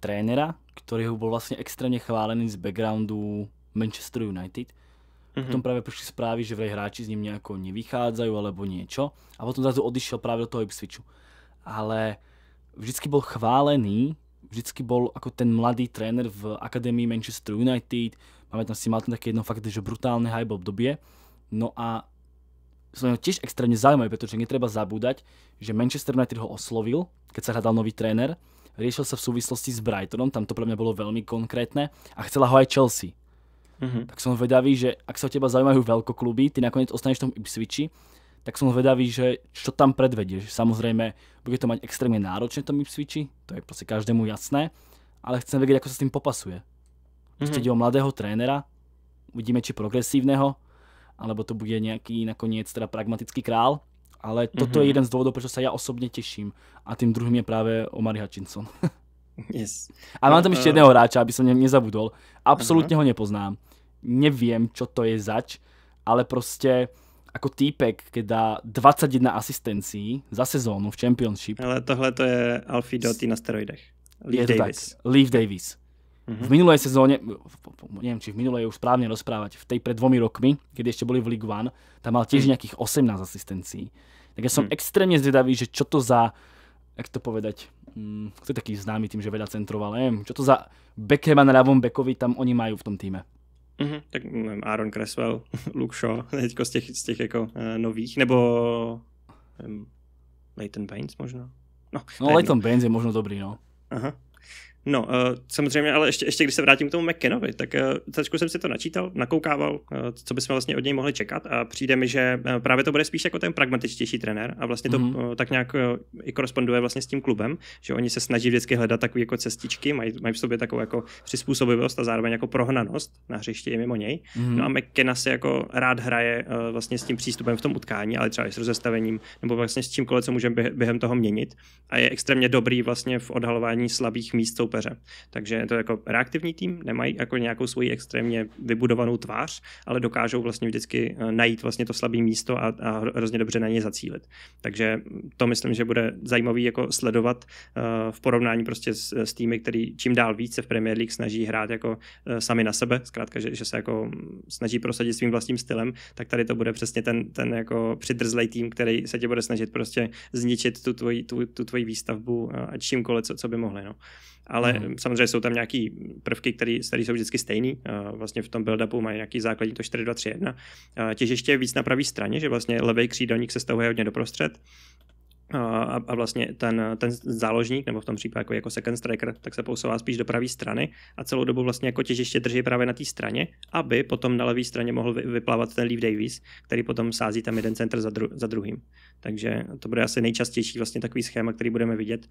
trénera, ktorý bol vlastne extrémne chválený z backgroundu Manchester United. Mm Mm-hmm. Potom práve prišli správy, že vraj hráči s ním nejako nevychádzajú alebo niečo. A potom zase odišiel práve do toho Ipswichu. Ale vždycky bol chválený, vždycky bol ako ten mladý tréner v Akadémii Manchester United. máme tam si, mal ten také jedno fakt, že brutálne hype obdobie. No a som tiež extrémne zaujímavý, pretože netreba zabúdať, že Manchester United ho oslovil, keď sa hľadal nový tréner, riešil sa v súvislosti s Brightonom, tam to pre mňa bolo veľmi konkrétne a chcela ho aj Chelsea. Mm-hmm. Tak som zvedavý, že ak sa o teba zaujímajú veľkokluby, ty nakoniec ostaneš v tom Ipswichi, tak som zvedavý, že čo tam predvedieš. Samozrejme, bude to mať extrémne náročné v tom Ipswichi, to je proste každému jasné, ale chcem vedieť, ako sa s tým popasuje. mm-hmm. ide o mladého trénera, uvidíme, či progresívneho, alebo to bude nejaký nakoniec teda pragmatický král, ale toto mm-hmm. je mhm. jeden z dôvodov, prečo se já osobně těším. A tím druhým je právě Omar Hutchinson. yes. A mám tam ještě eh, jedného hráča, aby som nezabudol. Absolutně uh-huh. ho nepoznám neviem, čo to je zač, ale prostě ako týpek, keď dá 21 asistencií za sezónu v Championship. Ale tohle to je Alfie Doty na steroidech. Leaf Davis. Tak, Leaf Davis. Mm-hmm. V minulej sezóne, neviem, či v minulej už správne rozprávať, v tej pred dvomi rokmi, keď ešte boli v League One, tam mal tiež mm. nejakých 18 asistencií. Tak ja som mm. extrémne zvedavý, že čo to za, jak to povedať, hm, to je taký známy tým, že veľa centroval, neviem, čo to za Beckham na ľavom Beckovi tam oni majú v tom týme. Mm-hmm. Tak nevím, Aaron Cresswell, Luke Shaw, teďko z těch, z těch jako uh, nových, nebo nevím, Leighton Baines možná. No, no Leighton Baines je možno dobrý, no. Aha. No, uh, samozřejmě, ale ještě, ještě když se vrátím k tomu McKenovi, tak uh, eh, trošku jsem si to načítal, nakoukával, uh, co bychom vlastně od něj mohli čekat a přijde mi, že uh, právě to bude spíš jako ten pragmatičtější trenér a vlastně to mm-hmm. uh, tak nějak uh, i koresponduje vlastně s tím klubem, že oni se snaží vždycky hledat takové jako cestičky, mají, mají v sobě takovou jako přizpůsobivost a zároveň jako prohnanost na hřišti i mimo něj. Mm-hmm. No a McKenna se jako rád hraje uh, vlastně s tím přístupem v tom utkání, ale třeba i s rozestavením nebo vlastně s čímkoliv, co můžeme během toho měnit a je extrémně dobrý vlastně v odhalování slabých míst soupeře. Takže je to jako reaktivní tým, nemají jako nějakou svoji extrémně vybudovanou tvář, ale dokážou vlastně vždycky eh, najít vlastně to slabé místo a, a hrozně dobře na ně zacílit. Takže to myslím, že bude zajímavý jako sledovat eh, v porovnání prostě s, s týmy, který čím dál více v Premier League snaží hrát jako eh, sami na sebe, zkrátka, že, že se jako snaží prosadit svým vlastním stylem, tak tady to bude přesně ten, ten jako přidrzlej tým, který se tě bude snažit prostě zničit tu tvoji, tu, tu tvoji výstavbu a čímkoliv, co, co by mohli. No ale mm. samozřejmě jsou tam nějaký prvky, které jsou vždycky stejný. Vlastně v tom build-upu mají nějaký základní to 4-2-3-1. Těžiště je víc na pravé straně, že vlastně levý křídelník se stahuje hodně doprostřed a, vlastně ten, ten záložník, nebo v tom případě jako, jako second striker, tak se posouvá spíš do pravé strany a celou dobu vlastně jako těžiště drží právě na té straně, aby potom na levé straně mohl vyplavat ten Leaf Davis, který potom sází tam jeden centr za, dru, za druhým. Takže to bude asi nejčastější vlastně takový schéma, který budeme vidět,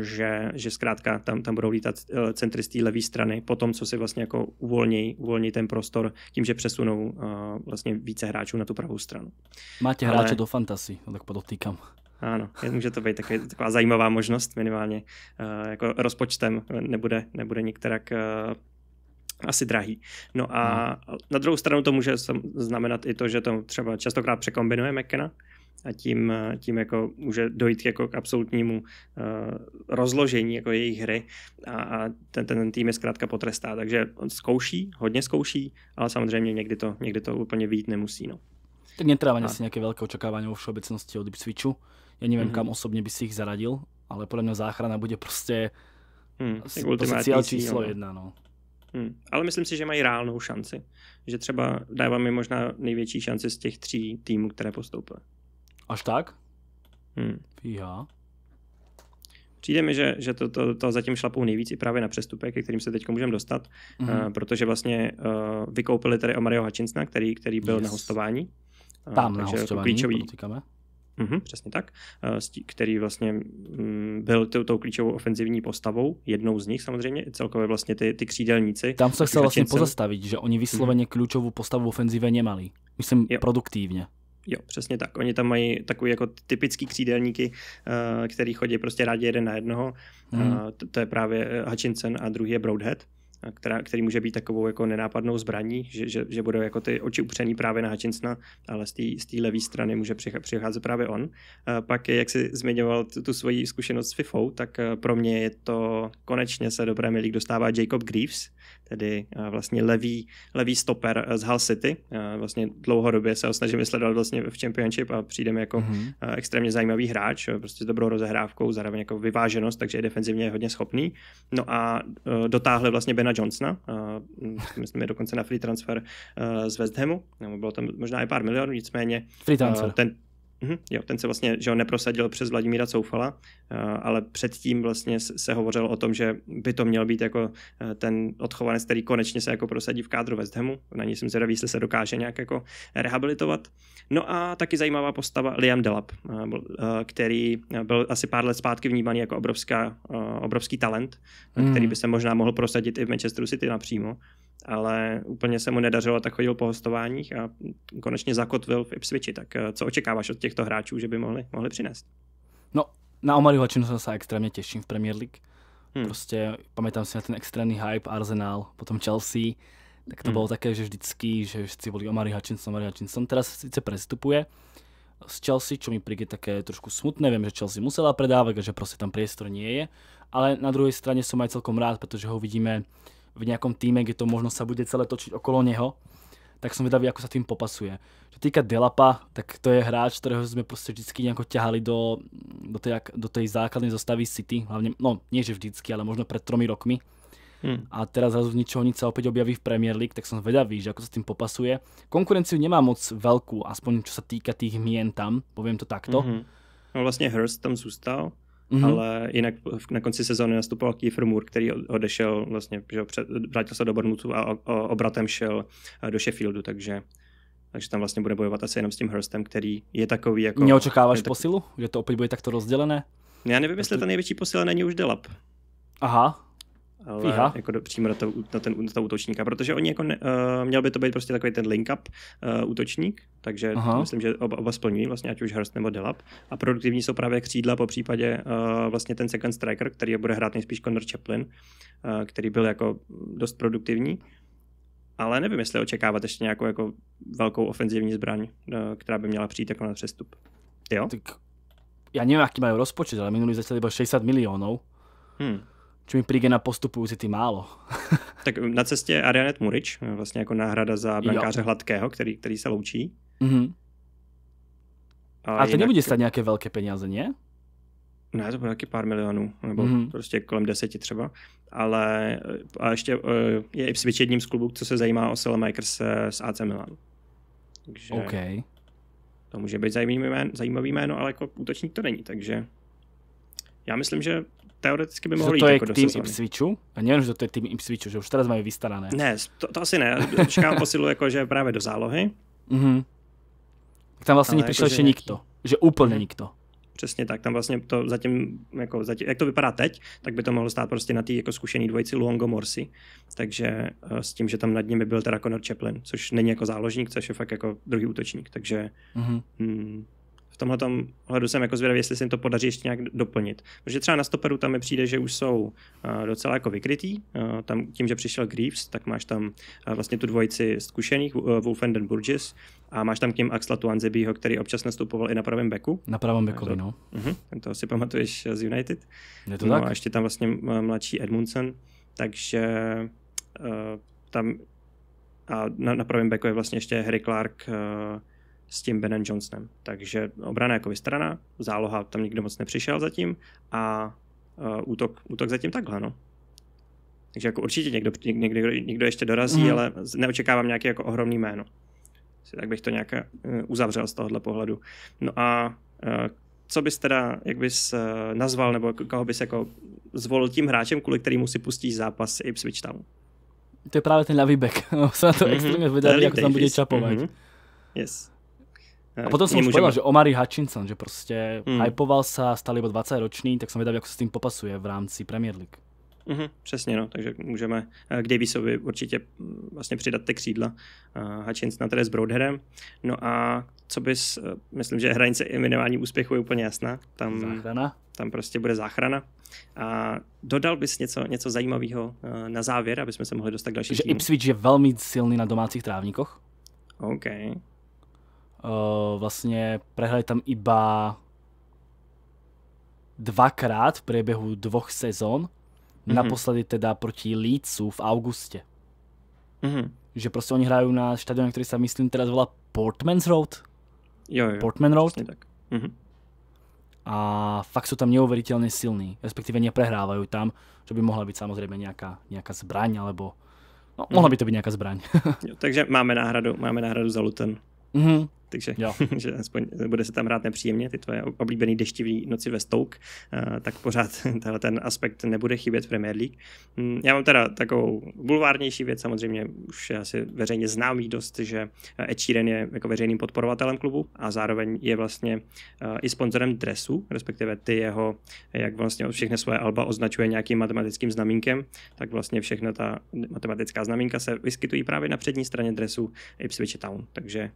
že, že zkrátka tam, tam budou lítat eh, centry z té levé strany, potom co si vlastně jako uvolní, uvolní ten prostor tím, že přesunou uh, vlastně více hráčů na tu pravou stranu. Máte hráče Ale... do fantasy, no tak podotýkám. Ano, může to být takový, taková zajímavá možnost minimálně. Uh, jako rozpočtem nebude, nebude nikterak uh, asi drahý. No a no. na druhou stranu to může znamenat i to, že to třeba častokrát překombinuje McKenna, a tím, eh, tím jako může dojít jako k absolutnímu uh, rozložení jako jejich hry a, a ten, ten tým je zkrátka potrestá. Takže on zkouší, hodně zkouší, ale samozřejmě někdy to, někdy to úplně vít nemusí. No. Tak netrávaně a... si nějaké velké očekávání o všeobecnosti od Ipswichu. Ja neviem, mm-hmm. kam osobne by si ich zaradil, ale podľa mňa záchrana bude proste hmm, cíl číslo no. jedna. No. Hmm. Ale myslím si, že mají reálnou šanci. Že třeba dáváme možná největší šanci z těch tří týmů, které postoupily. Až tak? Hmm. Fíha. Přijde mi, že, že to, to, to zatím šlapou nejvíc i právě na přestupek, ke kterým se teď můžeme dostat, mm-hmm. uh, protože vlastně uh, vykoupili tady Mario Hutchinsona, který, který byl yes. na hostování. Uh, Tam na jako hostování, klíčový, Mm-hmm, přesně tak, eh, který vlastně mm, byl tou, tou klíčovou ofenzivní postavou, jednou z nich samozřejmě, celkově vlastně ty, ty křídelníci. Tam se chcel vlastně pozastavit, že oni vysloveně mhm. klíčovou postavu ofenzivě nemali, myslím jo. produktivně. Jo, přesně tak. Oni tam mají takový jako typický křídelníky, eh, který chodí prostě rádi jeden na jednoho. Hmm. To je právě Hutchinson a druhý je Broadhead která, který může být takovou jako nenápadnou zbraní, že, že, že budou jako ty oči upřený právě na Hutchinsona, ale z té levé strany může přicházet právě on. Eh, pak, jak si zmiňoval tu, tu svoji zkušenost s FIFO, tak eh, pro mě je to konečně se do Premier League dostává Jacob Greaves, tedy eh, vlastně levý, levý stoper z Hull City. Vlastně dlouhodobě se ho snažíme sledovat vlastně v Championship a přijde mi jako mm-hmm. extrémně zajímavý hráč, prostě s dobrou rozehrávkou, zároveň jako vyváženost, takže je defenzivně hodně schopný. No a dotáhli vlastně Bena Indiana Johnsona, uh, myslím, je dokonce na free transfer uh, z West Hamu, nebo bylo tam možná i pár milionů, nicméně. Free transfer. Uh, Ten, Mm-hmm. Jo, ten se vlastně že on neprosadil přes Vladimíra Coufala, eh, ale předtím vlastně se hovořilo o tom, že by to měl být jako eh, ten odchovanec, který konečně se jako prosadí v kádru West Hamu. Na něj jsem zvědavý, jestli se dokáže nějak jako rehabilitovat. No a taky zajímavá postava Liam Delap, eh, který byl asi pár let zpátky vnímaný jako obrovská, obrovský talent, mm. který hmm. by se možná mohl prosadit i v Manchesteru City napřímo ale úplně se mu nedařilo, tak chodil po hostováních a konečně zakotvil v Ipswichi. Tak eh, co očekáváš od těchto hráčů, že by mohli, mohli přinést? No, na Omaru Hutchinu jsem se extrémně těším v Premier League. Hmm. Prostě pamätám si na ten extrémny hype Arsenal, potom Chelsea, tak to hmm. bylo také, že vždycky, že vždycky volí Omari Hutchinson, Omari Hutchinson, teraz sice prestupuje z Chelsea, čo mi príde také trošku smutné, viem, že Chelsea musela predávať a že proste tam priestor nie je, ale na druhej strane som aj celkom rád, pretože ho vidíme v nejakom týme, kde to možno sa bude celé točiť okolo neho, tak som vedavý, ako sa tým popasuje. Čo týka Delapa, tak to je hráč, ktorého sme proste vždycky nejako ťahali do, do, tej, do tej základnej zostavy City, hlavne, no nie že vždycky, ale možno pred tromi rokmi. Hmm. A teraz zrazu z ničoho nič sa opäť objaví v Premier League, tak som vedavý, že ako sa tým popasuje. Konkurenciu nemá moc veľkú, aspoň čo sa týka tých mien tam, poviem to takto. Mm -hmm. No vlastně Hurst tam zůstal mm-hmm. ale jinak na konci sezóny nastupoval Kiefer Moore, který odešel vlastně, že před, vrátil se do Bournemouthu a obratem šel eh, do Sheffieldu, takže takže tam vlastně bude bojovat asi jenom s tím Hurstem, který je takový jako... Neočekáváš tak... posilu? Že to opět bude takto rozdělené? Já nevím, jestli to... ta největší posila není už Delap. Aha, ale Fíha. jako do, přímo na, to, na, ten, na útočníka, protože oni jako ne, uh, měl by to být prostě takový ten link-up uh, eh, útočník, takže Aha. myslím, že oba, oba splňují vlastně, ať už Hurst nebo Delap a produktivní jsou právě křídla, po případě uh, vlastně ten second striker, který bude hrát nejspíš Connor Chaplin, uh, který byl jako dost produktivní, ale nevím, jestli očekávat ještě nějakou jako velkou ofenzivní zbraň, uh, která by měla přijít jako na přestup. Jo? Tak já nevím, jaký mají rozpočet, ale minulý začal byl 60 milionů. Hmm čo mi príde na postupujúci ty málo. tak na cestě Arianet Murič, vlastně jako náhrada za brankáře jo. Hladkého, který, který se loučí. Mm-hmm. Ale a to jinak... nebude stát nějaké velké peníze, ne? Ne, to bylo taky pár milionů, nebo mm-hmm. prostě kolem deseti třeba. Ale a ještě eh, je i jedním z klubů, co se zajímá o Selemakers z AC Milan. Takže okay. to může být zajímavý jméno, zajímavý jméno, ale jako útočník to není, takže já myslím, že teoreticky by to jít. To je jako k tým Ipswichu? A nevím, že to je tým Ipswichu, že už teraz mají vystarané. Ne, to, to asi ne. Čekám posilu jako, že právě do zálohy. Mhm. Tak tam vlastně nepřišel jako, ještě nějaký... nikto. Že úplně mhm. nikto. Přesně tak, tam vlastně to zatím, jako zatím, jak to vypadá teď, tak by to mohlo stát prostě na té jako zkušený dvojici Luongo Morsi, takže eh, s tím, že tam nad nimi byl teda Connor Chaplin, což není jako záložník, což je fakt jako druhý útočník, takže mm-hmm. hmm v tomhle hledu jsem jako zvědavý, jestli se jim to podaří ještě nějak doplnit. Protože třeba na stoperu tam mi přijde, že už jsou eh, docela jako vykrytý. Eh, tam tím, že přišel Greaves, tak máš tam eh, vlastně tu dvojici zkušených, Wolfenden Burgess, a máš tam k ním Axla Tuanzebiho, který občas nastupoval i na pravém beku. Na pravém beku, no. Uh-huh, to si pamatuješ z United. Je to no tak? a ještě tam vlastně mladší Edmundsen, takže uh, tam a na, na pravém beku je vlastně ještě Harry Clark, uh, s tím Benem Johnsonem. Takže obrana jako vystrana, záloha tam nikdo moc nepřišel zatím a uh, útok, útok zatím takhle, no. Takže jako určitě někdo, někdo, někdo ještě dorazí, mm. ale neočekávám nějaký jako ohromný jméno. Tak bych to nějak e, uzavřel z tohohle pohledu. No a e, co bys teda, jak bys nazval, nebo koho bys jako zvolil tím hráčem, kvůli kterému si pustíš zápas Ipswich Town? To je právě ten levý back. se na to mm-hmm. extrémně vydal, jak tam bude čapovat. Mm-hmm. Yes. A potom jsem už že Omari Hutchinson, že prostě mm. hypoval se, stál iba 20 ročný, tak jsem vědavý, jak se s tím popasuje v rámci Premier League. Mm-hmm, přesně, no, takže můžeme eh, k Davisovi určitě mm, vlastně přidat ty křídla uh, Hutchinsona tedy s Broadheadem. No a co bys, uh, myslím, že hranice i minimální úspěchu je úplně jasná. Tam, záchrana. Tam prostě bude záchrana. A dodal bys něco, něco zajímavého uh, na závěr, aby jsme se mohli dostat k další Že Ipswich je velmi silný na domácích trávníkoch. OK. Uh, vlastně prehrali tam iba dvakrát v priebehu dvoch sezón. Mm-hmm. Naposledy teda proti Leedsu v auguste. Mm-hmm. Že prostě oni hrají na štadióne, který sa myslím teraz volá Portman's Road. Jo, jo, Portman Road. Tak. Mm-hmm. A fakt jsou tam neuvěřitelně silní, respektive neprehrávajú tam, čo by mohla být samozřejmě nějaká, nějaká zbraň, alebo no, mohla mhm. by to být nějaká zbraň. jo, takže máme náhradu, máme náhradu za Luton. Mm-hmm takže jo. že aspoň bude se tam hrát nepříjemně, ty tvoje oblíbený deštivý noci ve Stoke, eh, tak pořád tenhle ten aspekt nebude chybět v Premier League. Mm, já mám teda takovou bulvárnější věc, samozřejmě už je asi veřejně známý dost, že eh, Ed Sheeran je jako veřejným podporovatelem klubu a zároveň je vlastně eh, i sponzorem dresu, respektive ty jeho, jak vlastně všechny svoje alba označuje nějakým matematickým znamínkem, tak vlastně všechna ta matematická znamínka se vyskytují právě na přední straně dresu Ipswich Town, takže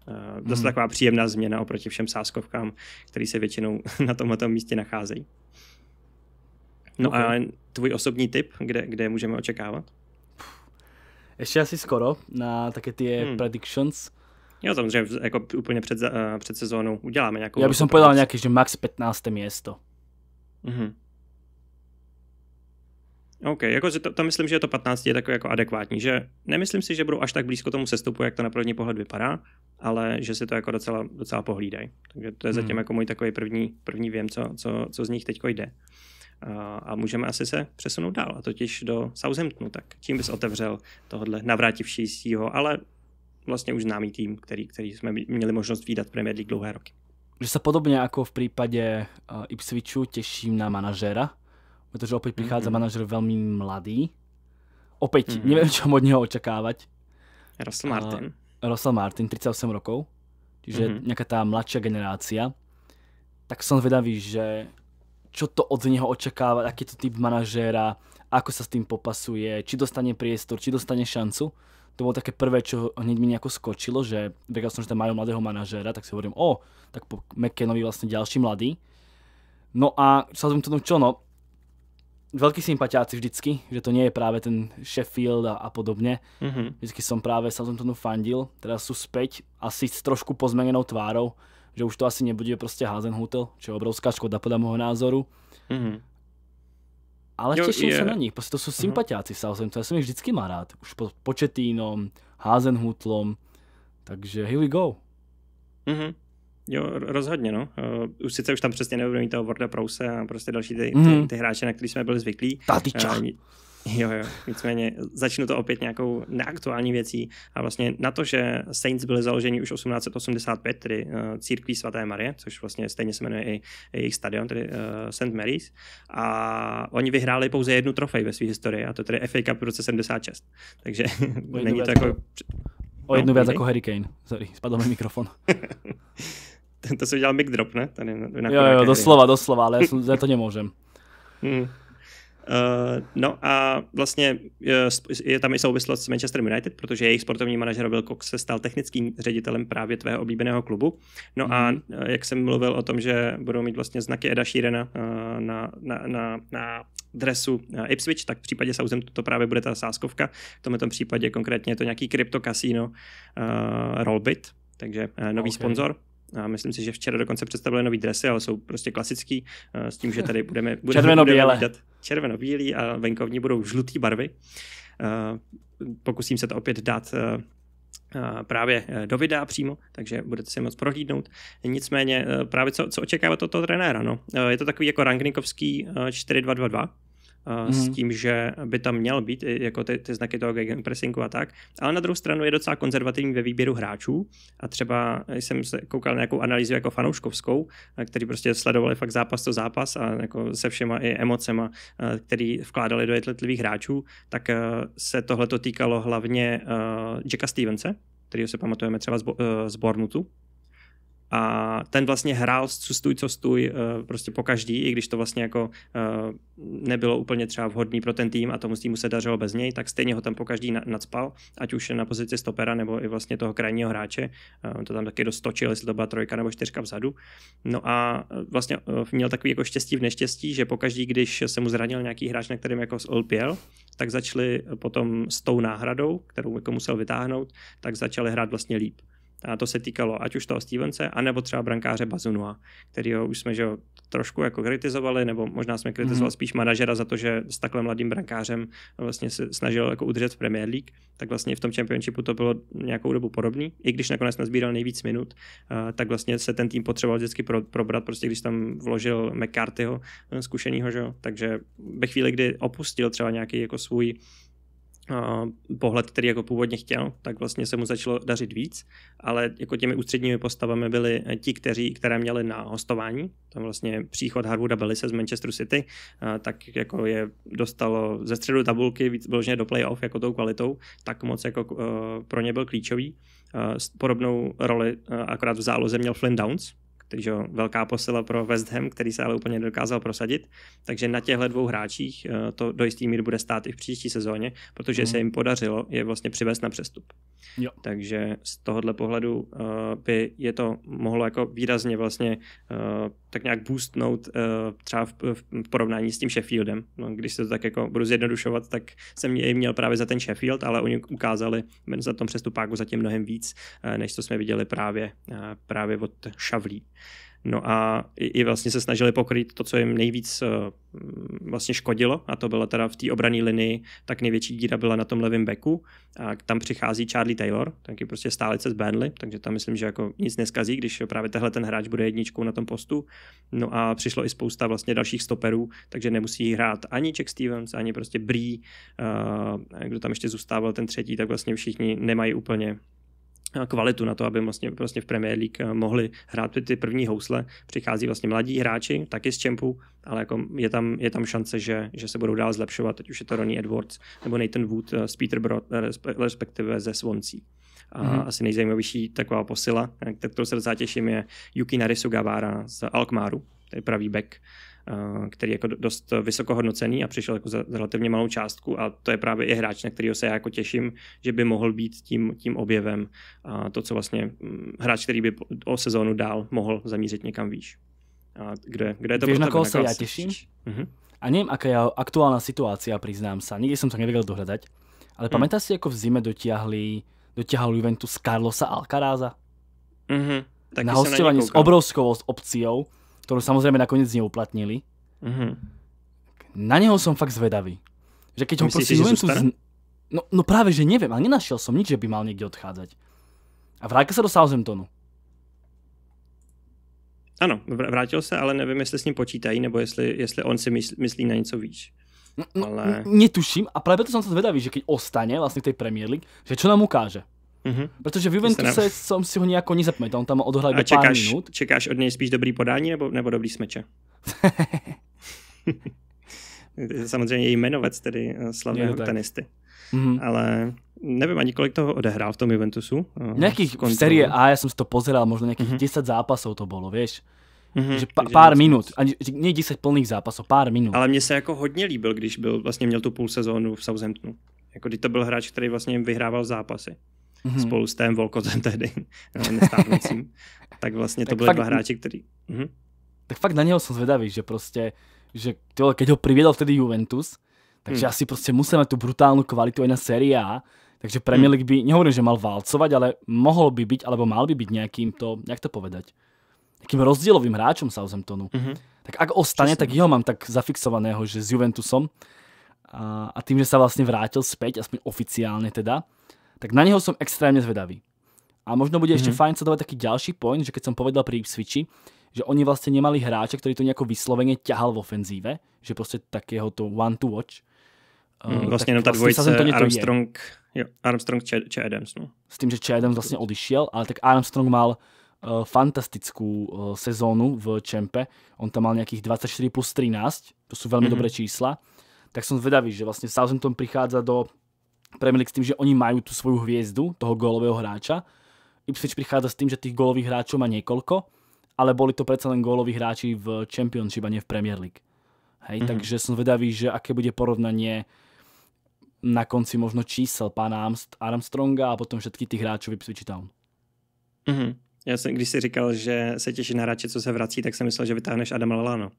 zase mhm. taková příjemná změna oproti všem sáskovkám, které se většinou na tomto místě nacházejí. No okay. a tvůj osobní tip, kde, kde můžeme očekávat? Ještě asi skoro na také ty hmm. predictions. Jo, samozřejmě jako úplně před, uh, před sezónou uděláme nějakou. Já bych povedal nějaký, že max 15. město. Mhm. OK, jako to, to myslím, že to 15 je takové jako adekvátní, že nemyslím si, že budou až tak blízko tomu sestupu, jak to na první pohled vypadá, ale že si to jako docela, docela pohlídají. Takže to je zatím hmm. jako můj takový první, první věm, co, co, co z nich teď jde. A, a můžeme asi se přesunout dál, a totiž do Southamptonu, tak čím bys otevřel tohle navrátivšího, ale vlastně už známý tým, který, který jsme měli možnost výdat Premier League dlouhé roky. Že se podobně jako v případě eh, Ipswichu těším na manažera, pretože opäť prichádza mm-hmm. manažer veľmi mladý. Opäť mm-hmm. neviem, čo od neho očakávať. Russell Martin. Uh, Russell Martin, 38 rokov, čiže mm-hmm. nejaká tá mladšia generácia. Tak som zvedavý, že čo to od neho očekávat, aký to typ manažéra, ako sa s tým popasuje, či dostane priestor, či dostane šancu. To bolo také prvé, čo hneď mi nejako skočilo, že vedel som, že tam majú mladého manažéra, tak si hovorím, o, tak po McKenovi vlastne ďalší mladý. No a sa tomu tomu čo, no, velký sympatiáci vždycky, že to nie je právě ten Sheffield a, a podobně. Mm-hmm. Vždycky jsem právě Southamptonu fandil, teda jsou späť asi s trošku pozmeněnou tvárou, že už to asi nebude prostě Hazenhutel, čo je obrovská škoda podle mého názoru. Mm-hmm. Ale jo, těším se na nich, prostě to jsou mhm. sympatiáci mm-hmm. v Southamptonu, já jsem je vždycky má rád, už po Početínom, Hazenhutlom, takže here we go. Mm-hmm. Jo, rozhodně, no. Eh, už sice už tam přesně mít toho Warda Prouse a prostě další ty, mm. ty, mhm. ty hráče, na který jsme byli zvyklí. Tatiča. Eh, jo, jo, nicméně začnu to opět nějakou neaktuální věcí a vlastně na to, že Saints byly založeni už 1885, tedy uh, církví svaté Marie, což vlastně stejně se jmenuje i jejich stadion, tedy uh, St. Mary's, a oni vyhráli pouze jednu trofej ve své historii, a to tedy FA Cup v roce 76. Takže není to jako... jako- o jednu no, věc jako Hurricane, sorry, spadl mi mikrofon. to si udělal mic drop, ne? Tady na jo, jo, doslova, hry. doslova, ale já, jsem, já to nemůžem. Hmm. Uh, no a vlastně je, eh, je tam i souvislost s Manchester United, protože jejich sportovní manažer Bill Cox se stal technickým ředitelem právě tvého oblíbeného klubu. No mm a hmm. eh, jak jsem mluvil o tom, že budou mít vlastně znaky Eda Sheerana uh, na, na, na, na dresu Ipswich, tak v případě Sauzem to právě bude ta sáskovka. V tomto případě konkrétně je to nějaký kasino uh, Rollbit, takže uh, nový okay. sponzor. A myslím si, že včera dokonce představili nový dresy, ale jsou prostě klasický, eh, s tím, že tady budeme, budeme, červeno-bílé. budeme červeno-bílý a venkovní budou žlutý barvy. Eh, pokusím se to opět dát eh, právě do videa přímo, takže budete si moc prohlídnout. Nicméně právě co, co očekávat od toho trenéra, no. Je to takový jako 4-2-2-2 mm. s mhm. tím, že by tam měl být jako ty, ty znaky toho gegenpressingu a tak, ale na druhou stranu je docela konzervativní ve výběru hráčů a třeba jsem se koukal na nějakou analýzu jako fanouškovskou, eh, který prostě sledovali fakt zápas to zápas a jako se všema i emocema, eh, který vkládali do jednotlivých hráčů, tak se tohle to týkalo hlavně Jacka Stevense, kterého se pamatujeme třeba z, Bo- z Bornutu, a ten vlastně hrál co stůj, co stůj, eh, prostě po každý, i když to vlastně jako eh, nebylo úplně třeba vhodný pro ten tým a tomu týmu se dařilo bez něj, tak stejně ho tam po každý nadspal, ať už na pozici stopera nebo i vlastně toho krajního hráče, eh, to tam taky dostočil, jestli to byla trojka nebo čtyřka vzadu. No a vlastně měl takový jako štěstí v neštěstí, že po každý, když se mu zranil nějaký hráč, na kterém jako olpěl, tak začali potom s tou náhradou, kterou jako musel vytáhnout, tak začali hrát vlastně líp. A to se týkalo ať už toho Stevense, anebo třeba brankáře Bazunua, kterého už jsme že jo, trošku jako kritizovali, nebo možná jsme kritizovali mm-hmm. spíš manažera za to, že s takhle mladým brankářem vlastně se snažil jako udržet v Premier League, tak vlastně v tom Championshipu to bylo nějakou dobu podobný. I když nakonec nazbíral nejvíc minut, eh, tak vlastně se ten tým potřeboval vždycky pro, probrat, prostě když tam vložil McCarthyho eh, zkušeného, takže ve chvíli, kdy opustil třeba nějaký jako svůj pohled, který jako původně chtěl, tak vlastně se mu začalo dařit víc, ale jako těmi ústředními postavami byli eh, ti, kteří, které měli na hostování, tam vlastně příchod Harvuda Belise z Manchester City, eh, tak jako je dostalo ze středu tabulky víc vyloženě do playoff jako tou kvalitou, tak moc jako eh, pro ně byl klíčový. Podobnou roli akorát v záloze měl Flynn Downs, takže velká posila pro West Ham, který se ale úplně dokázal prosadit. Takže na těchto dvou hráčích eh, to do jistý míry bude stát i v příští sezóně, protože mm. se jim podařilo je vlastně přivést na přestup. Jo. Takže z tohohle pohledu eh, by je to mohlo jako výrazně vlastně eh, tak nějak boostnout uh, třeba v, v porovnání s tím Sheffieldem. No, když se to tak jako budu zjednodušovat, tak jsem jej měl právě za ten Sheffield, ale oni ukázali za tom přestupáku zatím mnohem víc, uh, než co jsme viděli právě, uh, právě od Šavlí. Uh, No a i, i vlastně se snažili pokrýt to, co jim nejvíc eh, vlastně škodilo, a to byla teda v té obrané linii, tak největší díra byla na tom levém beku. A tam přichází Charlie Taylor, taky prostě stálice z Burnley, takže tam myslím, že jako nic neskazí, když právě tehle ten hráč bude jedničkou na tom postu. No a přišlo i spousta vlastně dalších stoperů, takže nemusí hrát ani Jack Stevens, ani prostě Bree, eh, kdo tam ještě zůstával ten třetí, tak vlastně všichni nemají úplně Eh, kvalitu na to, aby vlastně prostě v Premier League eh, mohli hrát ty první housle. Přichází vlastně mladí hráči, taky z Čempu, ale jako je, tam, je tam šance, že, že se budou dál zlepšovat, ať už je to Ronnie Edwards nebo Nathan Wood eh, z Peterborough, respektive ze Swansea. A mm-hmm. asi nejzajímavější taková posila, kterou se docela těším, je Yuki Gavara z Alkmaru, to je pravý back, Eh, který je jako dost vysokohodnocený a přišel jako za relativně malou částku a to je právě i hráč, na kterého se já jako těším, že by mohl být tím, tím objevem a to, co vlastně mm, hráč, který by o sezónu dál mohl zamířit někam výš. A kde, kde je to Víš, na koho se já těším? Uh-huh. A nevím, aká je aktuálna situácia, přiznám se, Nikdy jsem to nevěděl dohledat, Ale hmm. pamatáš si, jako v zime dotiahli, dotiahal Juventus Carlosa Alcaraza. Mm-hmm. na hostování s obrovskou opciou ktorú samozrejme nakoniec neuplatnili. Mm-hmm. Na neho som fakt zvedavý. Že keď ho proste Juventus... No, no práve, že neviem, ale nenašiel som nič, že by mal niekde odchádzať. A vrátil sa do Southamptonu. Ano, vrátil se, ale nevím, jestli s ním počítají, nebo jestli, jestli on si myslí, myslí na něco víc. No, no ale... Netuším a právě to jsem se zvedavý, že keď ostane vlastně v té Premier League, že čo nám ukáže. Mm-hmm. Protože v Juventuse ne... jsem si ho nějak nezapamatoval, on tam odhrál do čekáš, pár minut. čekáš od něj spíš dobrý podání nebo, nebo dobrý smeče? Samozřejmě i jmenovec tedy eh, slavného tenisty. Mm-hmm. Ale nevím ani kolik toho odehrál v tom Juventusu. Eh, nějakých v série A, já jsem si to pozeral, možná nějakých mm-hmm. 10 zápasů to bylo, víš? Mm-hmm, že pá- pár minut, ani, ne 10 plných zápasů, pár minut. Ale mně se jako hodně líbil, když byl, vlastně měl tu půl sezónu v Southamptonu. Jako když to byl hráč, který vlastně vyhrával zápasy mm-hmm. spolu s tém Volkotem tehdy, nestárnoucím. tak vlastně tak to byli fakt, dva hráči, který... Mm-hmm. Tak fakt na něho jsem zvedavý, že prostě, že tyhle, keď ho priviedol vtedy Juventus, takže mm. asi prostě musel mať tu brutálnu kvalitu i na Serie A, takže Premier mhm. League by, nehovorím, že mal válcovat, ale mohl by být, alebo mal by být nějakým to, jak to povedať, nějakým rozdílovým hráčem Southamptonu. Mm -hmm. Tak ak ostane, Česný. tak jeho mám tak zafixovaného, že s Juventusom a, a tím, že se vlastně vrátil späť, aspoň oficiálně teda, tak na neho som extrémne zvedavý. A možno bude ještě mm-hmm. fajn sledovať taký ďalší point, že keď som povedal pri Ipswichi, že oni vlastne nemali hráča, ktorý to nejako vyslovene ťahal v ofenzíve, že proste takého to one to watch. Mm, uh, eh, vlastne jenom tá prostě dvojice vlastne Armstrong, je. jo, Armstrong Ch Ch Adams. No. S tým, že Ch Adams vlastne odišiel, ale tak Armstrong mal uh, eh, fantastickú uh, eh, sezónu v Čempe. On tam mal nejakých 24 plus 13, to sú veľmi mm-hmm. dobré čísla. Tak som zvedavý, že vlastne Southampton prichádza do Premier League s tým, že oni majú tú svoju hviezdu, toho gólového hráča. Ipswich prichádza s tým, že tých gólových hráčov má niekoľko, ale boli to predsa len góloví hráči v Championship a nie v Premier League. Hej, mm-hmm. takže som vedavý, že aké bude porovnanie na konci možno čísel pána Armstronga a potom všetkých tých hráčov Ipswich Town. Mm-hmm. Já jsem, když si říkal, že se těší na hráče, co se vrací, tak jsem myslel, že vytáhneš Adama Lallano,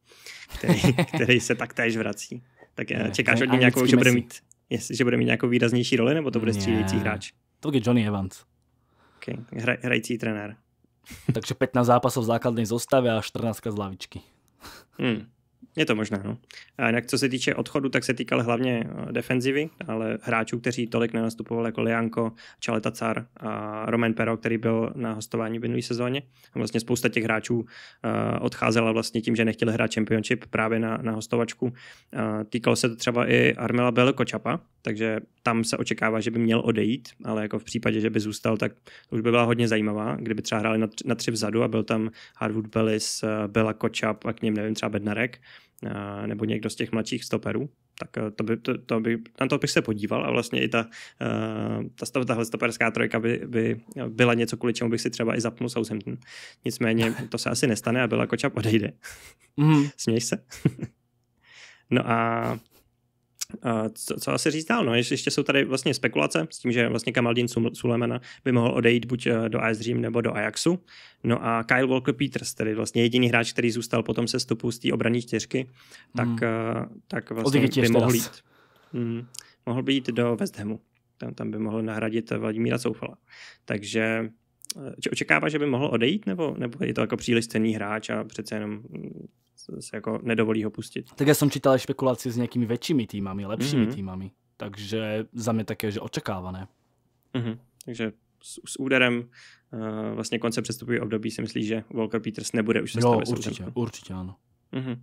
který, který se taktéž vrací. Tak eh, ne, čekáš od něj nějakou, že bude mít jestli, že bude mít nějakou výraznější roli, nebo to bude střílející hráč? To bude Johnny Evans. Okay. Hra, hrající trenér. Takže 15 zápasů v základní zostavě a 14 z lavičky. Hmm. Je to možná, no. A jinak co se týče odchodu, tak se týkal hlavně eh, defenzivy, ale hráčů, kteří tolik nenastupovali jako Lianko, Čaleta Car a Roman Pero, který byl na hostování v minulé sezóně. A vlastně spousta těch hráčů eh, odcházela vlastně tím, že nechtěli hrát Championship právě na, na hostovačku. Eh, týkalo se to třeba i Armela Belkočapa, takže tam se očekává, že by měl odejít, ale jako v případě, že by zůstal, tak to už by byla hodně zajímavá, kdyby třeba hráli na, tři, na tři vzadu a byl tam Harwood Bellis, Bela Kočap a k něm nevím, třeba Bednarek Eh, nebo někdo z těch mladších stoperů, tak eh, to by, to, to by, na to bych se podíval a vlastně i ta, eh, ta tahle stoperská trojka by, by byla něco, kvůli čemu bych si třeba i zapnul Southampton. Nicméně to se asi nestane a byla kočap odejde. Mm. Směj se. no a co, co asi říct dál? No, ještě jsou tady vlastně spekulace s tím, že vlastně Kamaldin Sulemana by mohl odejít buď eh, do AS Dream nebo do Ajaxu. No a Kyle Walker Peters, tedy vlastně jediný hráč, který zůstal potom se stupu z té obraní čtyřky, tak, hmm. Eh, tak vlastně by mohl jít. Hmm. mohl by jít do West Hamu. Tam, tam by mohl nahradit eh, Vladimíra Soufala. Takže očekává, že by mohl odejít, nebo, nebo je to jako příliš cený hráč a přece jenom mm, se jako nedovolí ho pustit. Tak já jsem čítal aj špekulaci s nějakými většími týmami, lepšími mm-hmm. týmami, takže za mě také, že očekávané. Mm-hmm. Takže s, s úderem uh, vlastně konce přestupují období si myslí, že Walker Peters nebude už se Jo, určitě, určitě ano. Mm-hmm.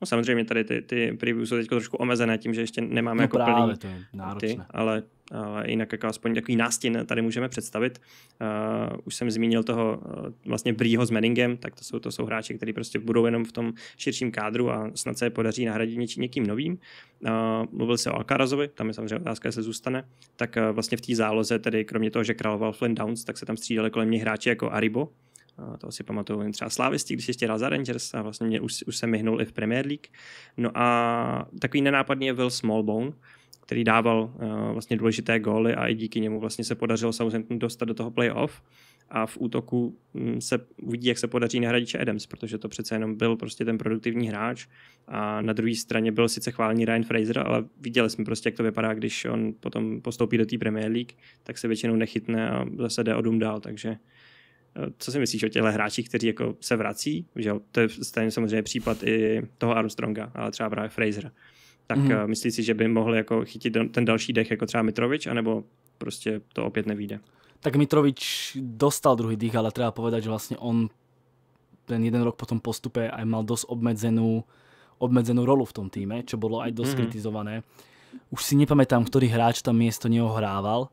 No samozřejmě tady ty, ty preview jsou teď trošku omezené tím, že ještě nemáme no jako právě, plný to je náročné. ty, ale, ale jinak jako aspoň takový nástin tady můžeme představit. Uh, už jsem zmínil toho uh, vlastně Brýho s Menningem, tak to jsou, to jsou hráči, kteří prostě budou jenom v tom širším kádru a snad se je podaří nahradit něčím, někým novým. Uh, mluvil se o Alcarazovi, tam je samozřejmě otázka, jestli zůstane. Tak uh, vlastně v té záloze, tedy kromě toho, že královal Flynn Downs, tak se tam střídali kolem něj hráči jako Aribo, to si pamatuju jen třeba Slávisti, když ještě hrál za Rangers a vlastně mě už, už se myhnul i v Premier League. No a takový nenápadný je Will Smallbone, který dával uh, vlastně důležité góly a i díky němu vlastně se podařilo Southampton dostat do toho playoff a v útoku mm, se uvidí, jak se podaří nahradiče Adams, protože to přece jenom byl prostě ten produktivní hráč a na druhé straně byl sice chválný Ryan Fraser, ale viděli jsme prostě, jak to vypadá, když on potom postoupí do té Premier League, tak se většinou nechytne a zase jde o dům dál, takže Eh, co si myslíš o těchto hráčích, kteří jako se vrací? Že jo? To je stejně samozřejmě případ i toho Armstronga, ale třeba právě Fraser. Tak mm-hmm. myslíš si, že by mohl jako chytit ten další dech jako třeba Mitrovič, anebo prostě to opět nevíde? Tak Mitrovič dostal druhý dých, ale třeba povedat, že vlastně on ten jeden rok po tom postupe aj mal dosť obmedzenú, obmedzenú rolu v tom týme, čo bolo aj dosť mm-hmm. kritizované. Už si nepamätám, ktorý hráč tam miesto neho hrával,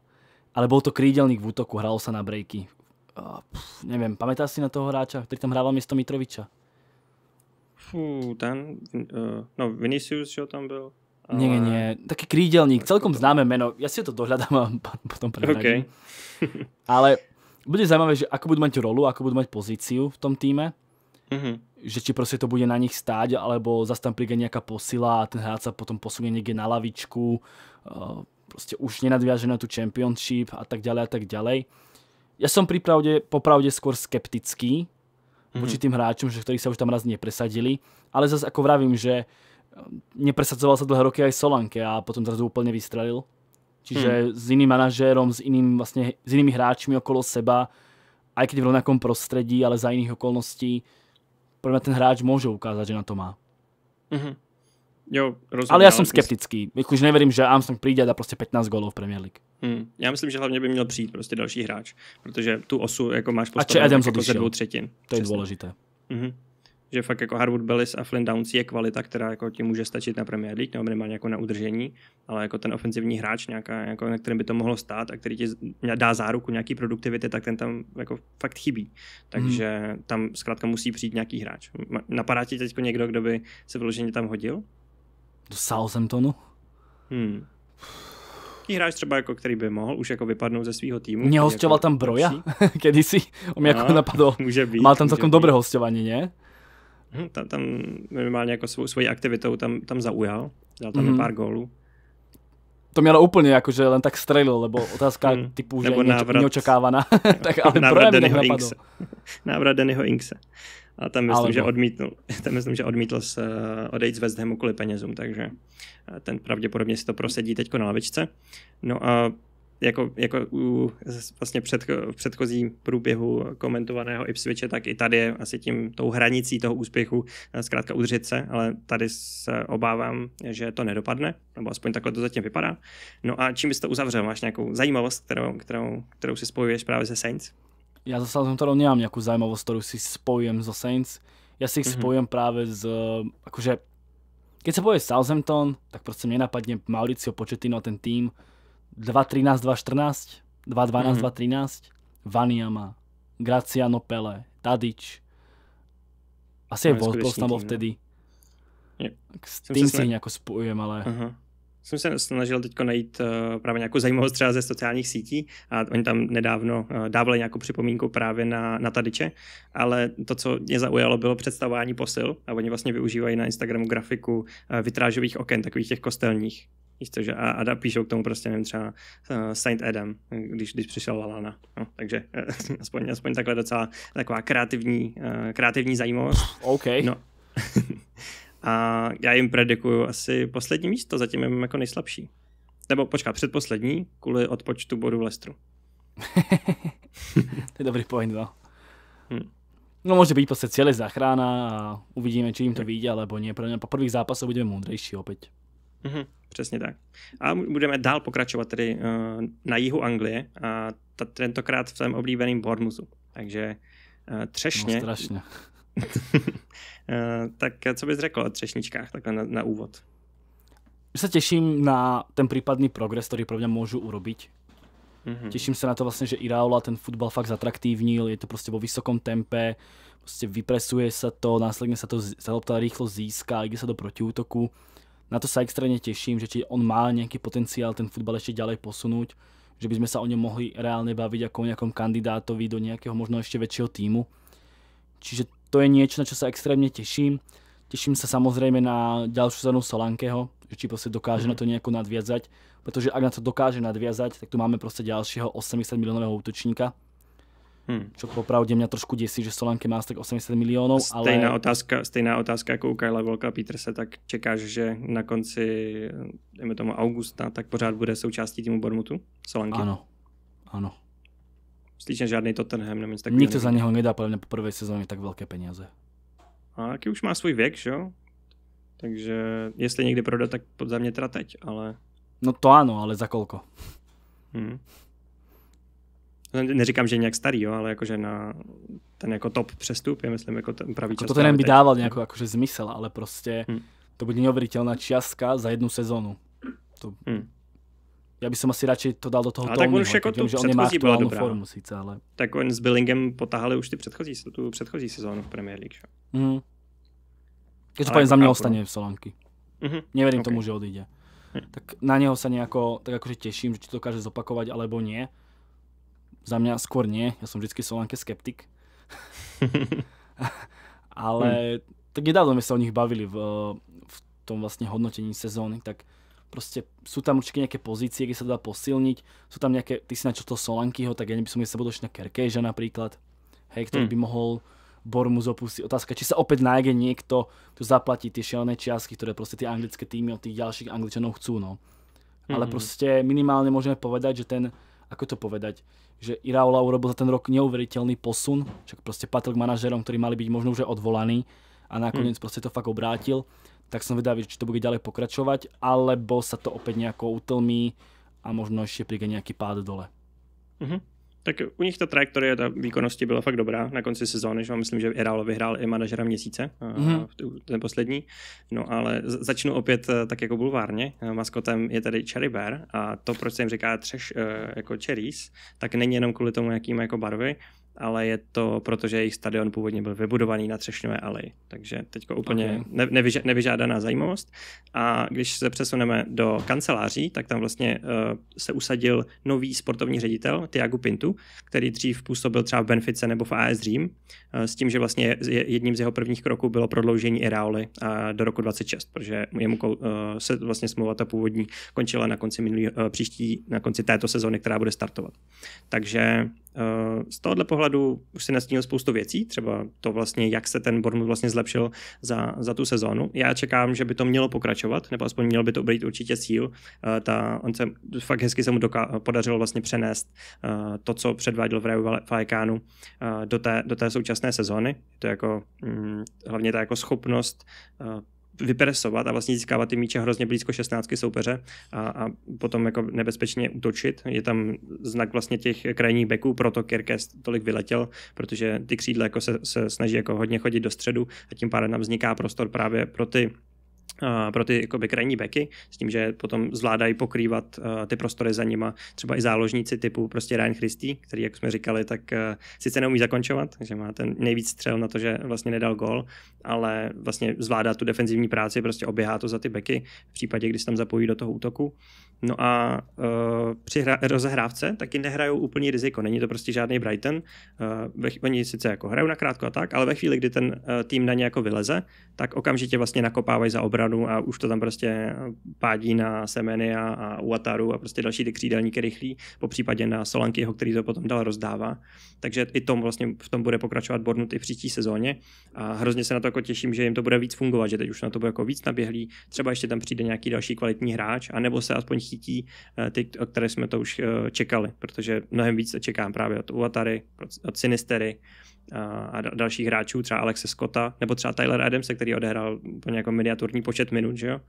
ale bol to krídelník v útoku, hral sa na brejky. Uh, nevím, pamatáš si na toho hráča, který tam hrával místo Mitroviča? Fú, ten, uh, no Vinicius, že tam byl. Ale... Nie, nie, taký krídelník, celkom známe meno, ja si to dohľadám a potom prehradím. Okay. Ale bude zaujímavé, že ako budú mať rolu, ako budú mať pozíciu v tom týme, mm-hmm. že či proste to bude na nich stáť, alebo zase tam príde nejaká posila a ten hráč sa potom posunie niekde na lavičku, eh, proste už nenadviaže na tu championship a tak ďalej a tak ďalej ja som pripravde, popravde skôr skeptický mm-hmm. voči tým hráčom, že ktorí sa už tam raz nepresadili, ale zase ako vravím, že eh, nepresadzoval sa dlhé roky aj Solanke a potom zrazu úplne vystrelil. Čiže hmm. s iným manažérom, s, iným, vlastne, s inými hráčmi okolo seba, aj keď v rovnakom prostredí, ale za iných okolností, podľa mňa ten hráč môže ukázať, že na to má. Mm-hmm. Jo, rozumiem, ale ja no, som skeptický. Už neverím, že Armstrong príde a dá proste 15 golov v Premier League. Hmm. Já myslím, že hlavně by měl přijít prostě další hráč, protože tu osu jako máš postavenou jako ze dvou třetin. To je důležité. Mm-hmm. Že fakt jako Harwood Bellis a Flynn Downs je kvalita, která jako ti může stačit na Premier League, nebo minimálně jako na udržení, ale jako ten ofenzivní hráč, nějaká, jako, na kterém by to mohlo stát a který ti dá záruku nějaký produktivity, tak ten tam jako fakt chybí. Takže hmm. tam zkrátka musí přijít nějaký hráč. Napadá ti teď někdo, kdo by se vyloženě tam hodil? Do Southamptonu? Hmm. Taký hráč třeba, jako, který by mohl už jako vypadnout ze svého týmu? Mě jako hostoval jako tam Broja kedysi, on mě no, jako napadl. Může být, Má tam celkom dobré hostování, ne? Hm, tam, tam minimálně jako svou, svojí aktivitou tam, tam zaujal, dal tam mm. pár gólů. To mělo úplně jako, že len tak strelil, lebo otázka mm. typu, že je neočekávaná. tak, ale návrat Dennyho Inkse. návrat Dennyho Inkse. A tam myslím, že odmítl, tam myslím, že odmítl s, eh, odejít z West Hamu kvůli penězům, takže eh, ten pravděpodobně si to prosedí teď na lavičce. No a jako, jako u vlastně před, v předchozím průběhu komentovaného Ipswiche, tak i tady je asi tím tou hranicí toho úspěchu eh, zkrátka udržet se, ale tady se obávám, že to nedopadne, nebo aspoň takhle to zatím vypadá. No a čím bys to uzavřel? Máš nějakou zajímavost, kterou, kterou, kterou si spojuješ právě se Saints? ja zase som Southamptonom nemám nejakú zaujímavosť, ktorú si spojujem so Saints. Ja si ich mm-hmm. spojujem práve s, akože, keď sa povie Southampton, tak proste mne napadne Mauricio Početino, a ten tým 2-13, 2-14, 2-12, mm-hmm. 2-13, Vaniama, Graciano Pele, Tadič. Asi no, je Wolfsburg tam bol vtedy. Je. S tým si nejako spojujem, ale... Uh-huh jsem se snažil teď najít uh, právě nějakou zajímavost třeba ze sociálních sítí a oni tam nedávno uh, dávali nějakou připomínku právě na, na tadyče, ale to, co mě zaujalo, bylo představování posil a oni vlastně využívají na Instagramu grafiku uh, vitrážových oken, takových těch kostelních. Víš to, že a, a píšou k tomu prostě, nevím, třeba Saint Adam, když, když přišel Lalana. No, takže aspoň, aspoň takhle docela taková kreativní, kreativní zajímavost. OK. No. A já jim predikuju asi poslední místo, zatím jim jako nejslabší. Nebo počká, předposlední, kvůli odpočtu bodu v Lestru. to je dobrý point, no. Hmm. No může být prostě celý záchrana a uvidíme, či jim to vyjde, alebo nie. Pro mě po prvých zápasech budeme múdrejší opět. Mm-hmm, přesně tak. A budeme dál pokračovat tedy uh, na jihu Anglie a tentokrát v svém oblíbeném Bournemouthu. Takže uh, třešně. No, Eh, tak co bys řekl o třešničkách takhle na, na úvod? Já Se těším na ten případný progres, který pro mě můžu urobiť. Mm-hmm. Těším se na to vlastně, že Iraola ten fotbal fakt zatraktívnil, je to prostě vo vysokom tempe, prostě vypresuje se to, následně se to, se to rýchlo získá, jde se do protiútoku. Na to se extrémně těším, že či on má nějaký potenciál ten fotbal ještě ďalej posunout, že bychom se o něm mohli reálně bavit jako o nějakom kandidátovi do nějakého možná ještě většího týmu. Čiže to je niečo, na čo sa extrémne teším. Teším sa samozrejme na ďalšiu sezónu Solankeho, že či proste dokáže na mhm. to nejako nadviazať, protože ak na to dokáže nadviazať, tak tu máme prostě ďalšieho 80 milionového útočníka, Hmm. Čo popravde mňa trošku děsí, že Solanke má tak 80 milionů, ale... Stejná otázka, stejná otázka jako u Karla Volka Peterse, tak čekáš, že na konci, dejme tomu augusta, tak pořád bude součástí týmu Bormutu? solanke. Ano, ano. Slyším žádný Tottenham nebo nic takového. Nikdo za něho nedá podle mě po prvé sezóně tak velké peníze. A jaký už má svůj věk, jo? Takže jestli někdy prodat, tak za mě teda teď, ale... No to ano, ale za kolko? Hmm. No, neříkám, že je nějak starý, jo, ale jakože na ten jako top přestup je, myslím, jako ten pravý jako čas. To ten by dával nějakou jakože zmysel, ale prostě hmm. to bude neuvěřitelná částka za jednu sezónu. To... Hmm. Já bych asi radši to dal do toho A tak on no, už jako tím, že on nemá byla dobrá. formu sice, ale... Tak on s Billingem potáhali už ty předchozí, tu předchozí sezónu v Premier League, že? Mm. Každopádně jako za mě ostane no. v Solanky. Mm-hmm. Neverím okay. tomu, že odíde. Hm. Tak na něho se nějako, tak jakože těším, že ti to dokáže zopakovat, alebo nie. Za mě skôr nie, Já jsem vždycky Solanke skeptik. Ale hm. tak nedávno jsme se o nich bavili v, v tom vlastně hodnotení sezóny, tak proste sú tam určite nejaké pozície, kde sa dá posilniť, sú tam nejaké, ty si načal to Solankyho, tak ja hm. by som sa došiel na Kerkeža napríklad, hej, ktorý hmm. by mohol Bormu zopustiť. Otázka, či sa opäť nájde niekto, kto zaplatí tie šialené čiastky, ktoré proste tie anglické týmy od tých ďalších angličanov chcú, no. hmm Ale hm. proste minimálne môžeme povedať, že ten, ako to povedať, že Iraola urobil za ten rok neuveriteľný posun, však proste patril k manažerom, ktorí mali byť možno už odvolaní a nakoniec hmm. proste to fakt obrátil tak som vedavý, či to bude ďalej pokračovať, alebo sa to opäť nejako utlmí a možno ešte príde nejaký pád dole. Mm-hmm. Tak u nich ta trajektorie ta výkonnosti byla fakt dobrá na konci sezóny, že myslím, že Eral vyhrál i manažera měsíce, mm-hmm. ten poslední. No ale začnu opět eh, tak jako bulvárně. Eh, maskotem je tady Cherry Bear a to, proč se jim říká třeš jako cherries, tak není jenom kvůli tomu, jaký má jako barvy, ale je to proto, že jejich stadion původně byl vybudovaný na Třešňové aleji. Takže teď úplně okay. ne, nevyž, nevyžádaná zajímavost. A když se přesuneme do kanceláří, tak tam vlastně uh, se usadil nový sportovní ředitel Tiago Pintu, který dřív působil třeba v Benfice nebo v AS Řím, uh, s tím, že vlastně jedním z jeho prvních kroků bylo prodloužení Iraoli uh, eh, do roku 26, protože jemu uh, se vlastně smlouva ta původní končila na konci minulý, uh, příští, na konci této sezóny, která bude startovat. Takže Eh, z tohohle pohledu už si nastínil spoustu věcí, třeba to vlastně, jak se ten Bournemouth vlastně zlepšil za, za tu sezónu. Já čekám, že by to mělo pokračovat, nebo aspoň mělo by to být určitě cíl. Eh, ta, on se, fakt hezky se mu doka- podařilo vlastně přenést eh, to, co předváděl v Raju Fajkánu do té, do té současné sezóny. Je to jako, mm, hlavně ta jako schopnost vypresovat a vlastně získávat ty míče hrozně blízko 16 soupeře a, a potom jako nebezpečně útočit. Je tam znak vlastně těch krajních beků, proto kirkest tolik vyletěl, protože ty křídla jako se, se snaží jako hodně chodit do středu a tím pádem nám vzniká prostor právě pro ty pro ty jakoby, krajní beky, s tím, že potom zvládají pokrývat ty prostory za nima, třeba i záložníci typu prostě Ryan Christie, který, jak jsme říkali, tak e, sice neumí zakončovat, že má ten nejvíc střel na to, že vlastně nedal gol, ale vlastně zvládá tu defenzivní práci, prostě oběhá to za ty beky v případě, když se tam zapojí do toho útoku. No a uh, při hra, rozehrávce taky nehrajou úplný riziko, není to prostě žádný Brighton. Uh, ve, oni sice jako hrajou na krátko a tak, ale ve chvíli, kdy ten uh, tým na ně jako vyleze, tak okamžitě vlastně nakopávají za obranu a už to tam prostě pádí na semeny a Uataru a prostě další ty křídelníky rychlí, po případě na Solankyho, který to potom dál rozdává. Takže i tom vlastně v tom bude pokračovat Bornut i v příští sezóně a hrozně se na to jako těším, že jim to bude víc fungovat, že teď už na to bude jako víc naběhlý, třeba ještě tam přijde nějaký další kvalitní hráč, anebo se aspoň sítí, eh, ty, o které jsme to už eh, čekali, protože mnohem víc čekám právě od Uatary, od Sinistery eh, a dalších hráčů, třeba Alexe Scotta, nebo třeba Tyler Adams, který odehrál po nějakou miniaturní počet minut, že jo?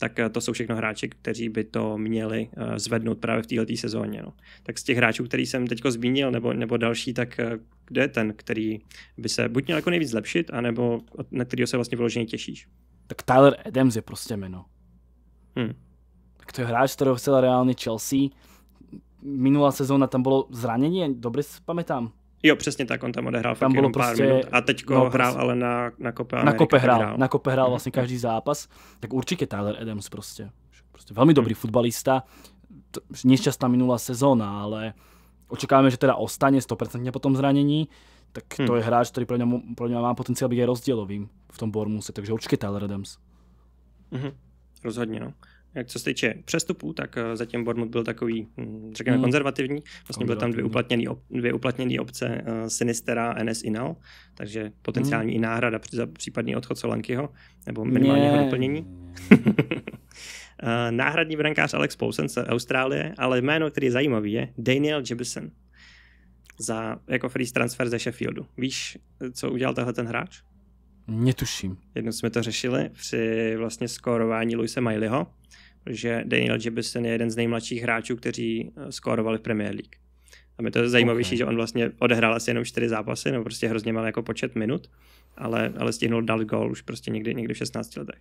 tak to jsou všechno hráči, kteří by to měli zvednout právě v této sezóně. No. Tak z těch hráčů, který jsem teď zmínil, nebo, nebo další, tak kde je ten, který by se buď měl jako nejvíc zlepšit, anebo na kterého se vlastně vyloženě těšíš? Tak Tyler Adams je prostě jméno. Hmm to je hráč, ktorého chcela reálne Chelsea. Minulá sezóna tam bylo zranění, dobře si pamätám. Jo, přesně tak, on tam odehrál tam bylo pár prostě, minut. A teď no, hrál prostě ale na, na Kope Ameriky, Na Kope hrál, hrál, na Kope hrál vlastně každý zápas. Tak určitě Tyler Adams prostě. prostě velmi dobrý hmm. futbalista. nešťastná minulá sezóna, ale očekáváme, že teda ostane 100% po tom zranění tak to hmm. je hráč, který pro mě, pro má potenciál být rozdělovým v tom Bormuse, takže určitě Tyler Adams. hmm Rozhodně, no jak co se týče přestupů, tak eh, zatím Bournemouth byl takový, hm, řekněme, hmm. konzervativní. Vlastně byly tam dvě uplatněné op, dvě uplatněný opce uh, eh, Sinistera a NS Inal, takže potenciální hmm. i náhrada při, za případný odchod Solankyho, nebo minimálně jeho doplnění. Eh, náhradní brankář Alex Poulsen z Austrálie, ale jméno, který je zajímavý, je Daniel Jibison za, jako free transfer ze Sheffieldu. Víš, co udělal tenhle ten hráč? Netuším. Jednou jsme to řešili při vlastně skórování Luise Mileyho, protože Daniel Jebison je jeden z nejmladších hráčů, kteří eh, skórovali v Premier League. A mi to je zajímavější, okay. že on vlastně odehrál asi jenom čtyři zápasy, nebo prostě hrozně mal jako počet minut, ale, ale stihnul dát gol už prostě někdy, někdy v 16 letech.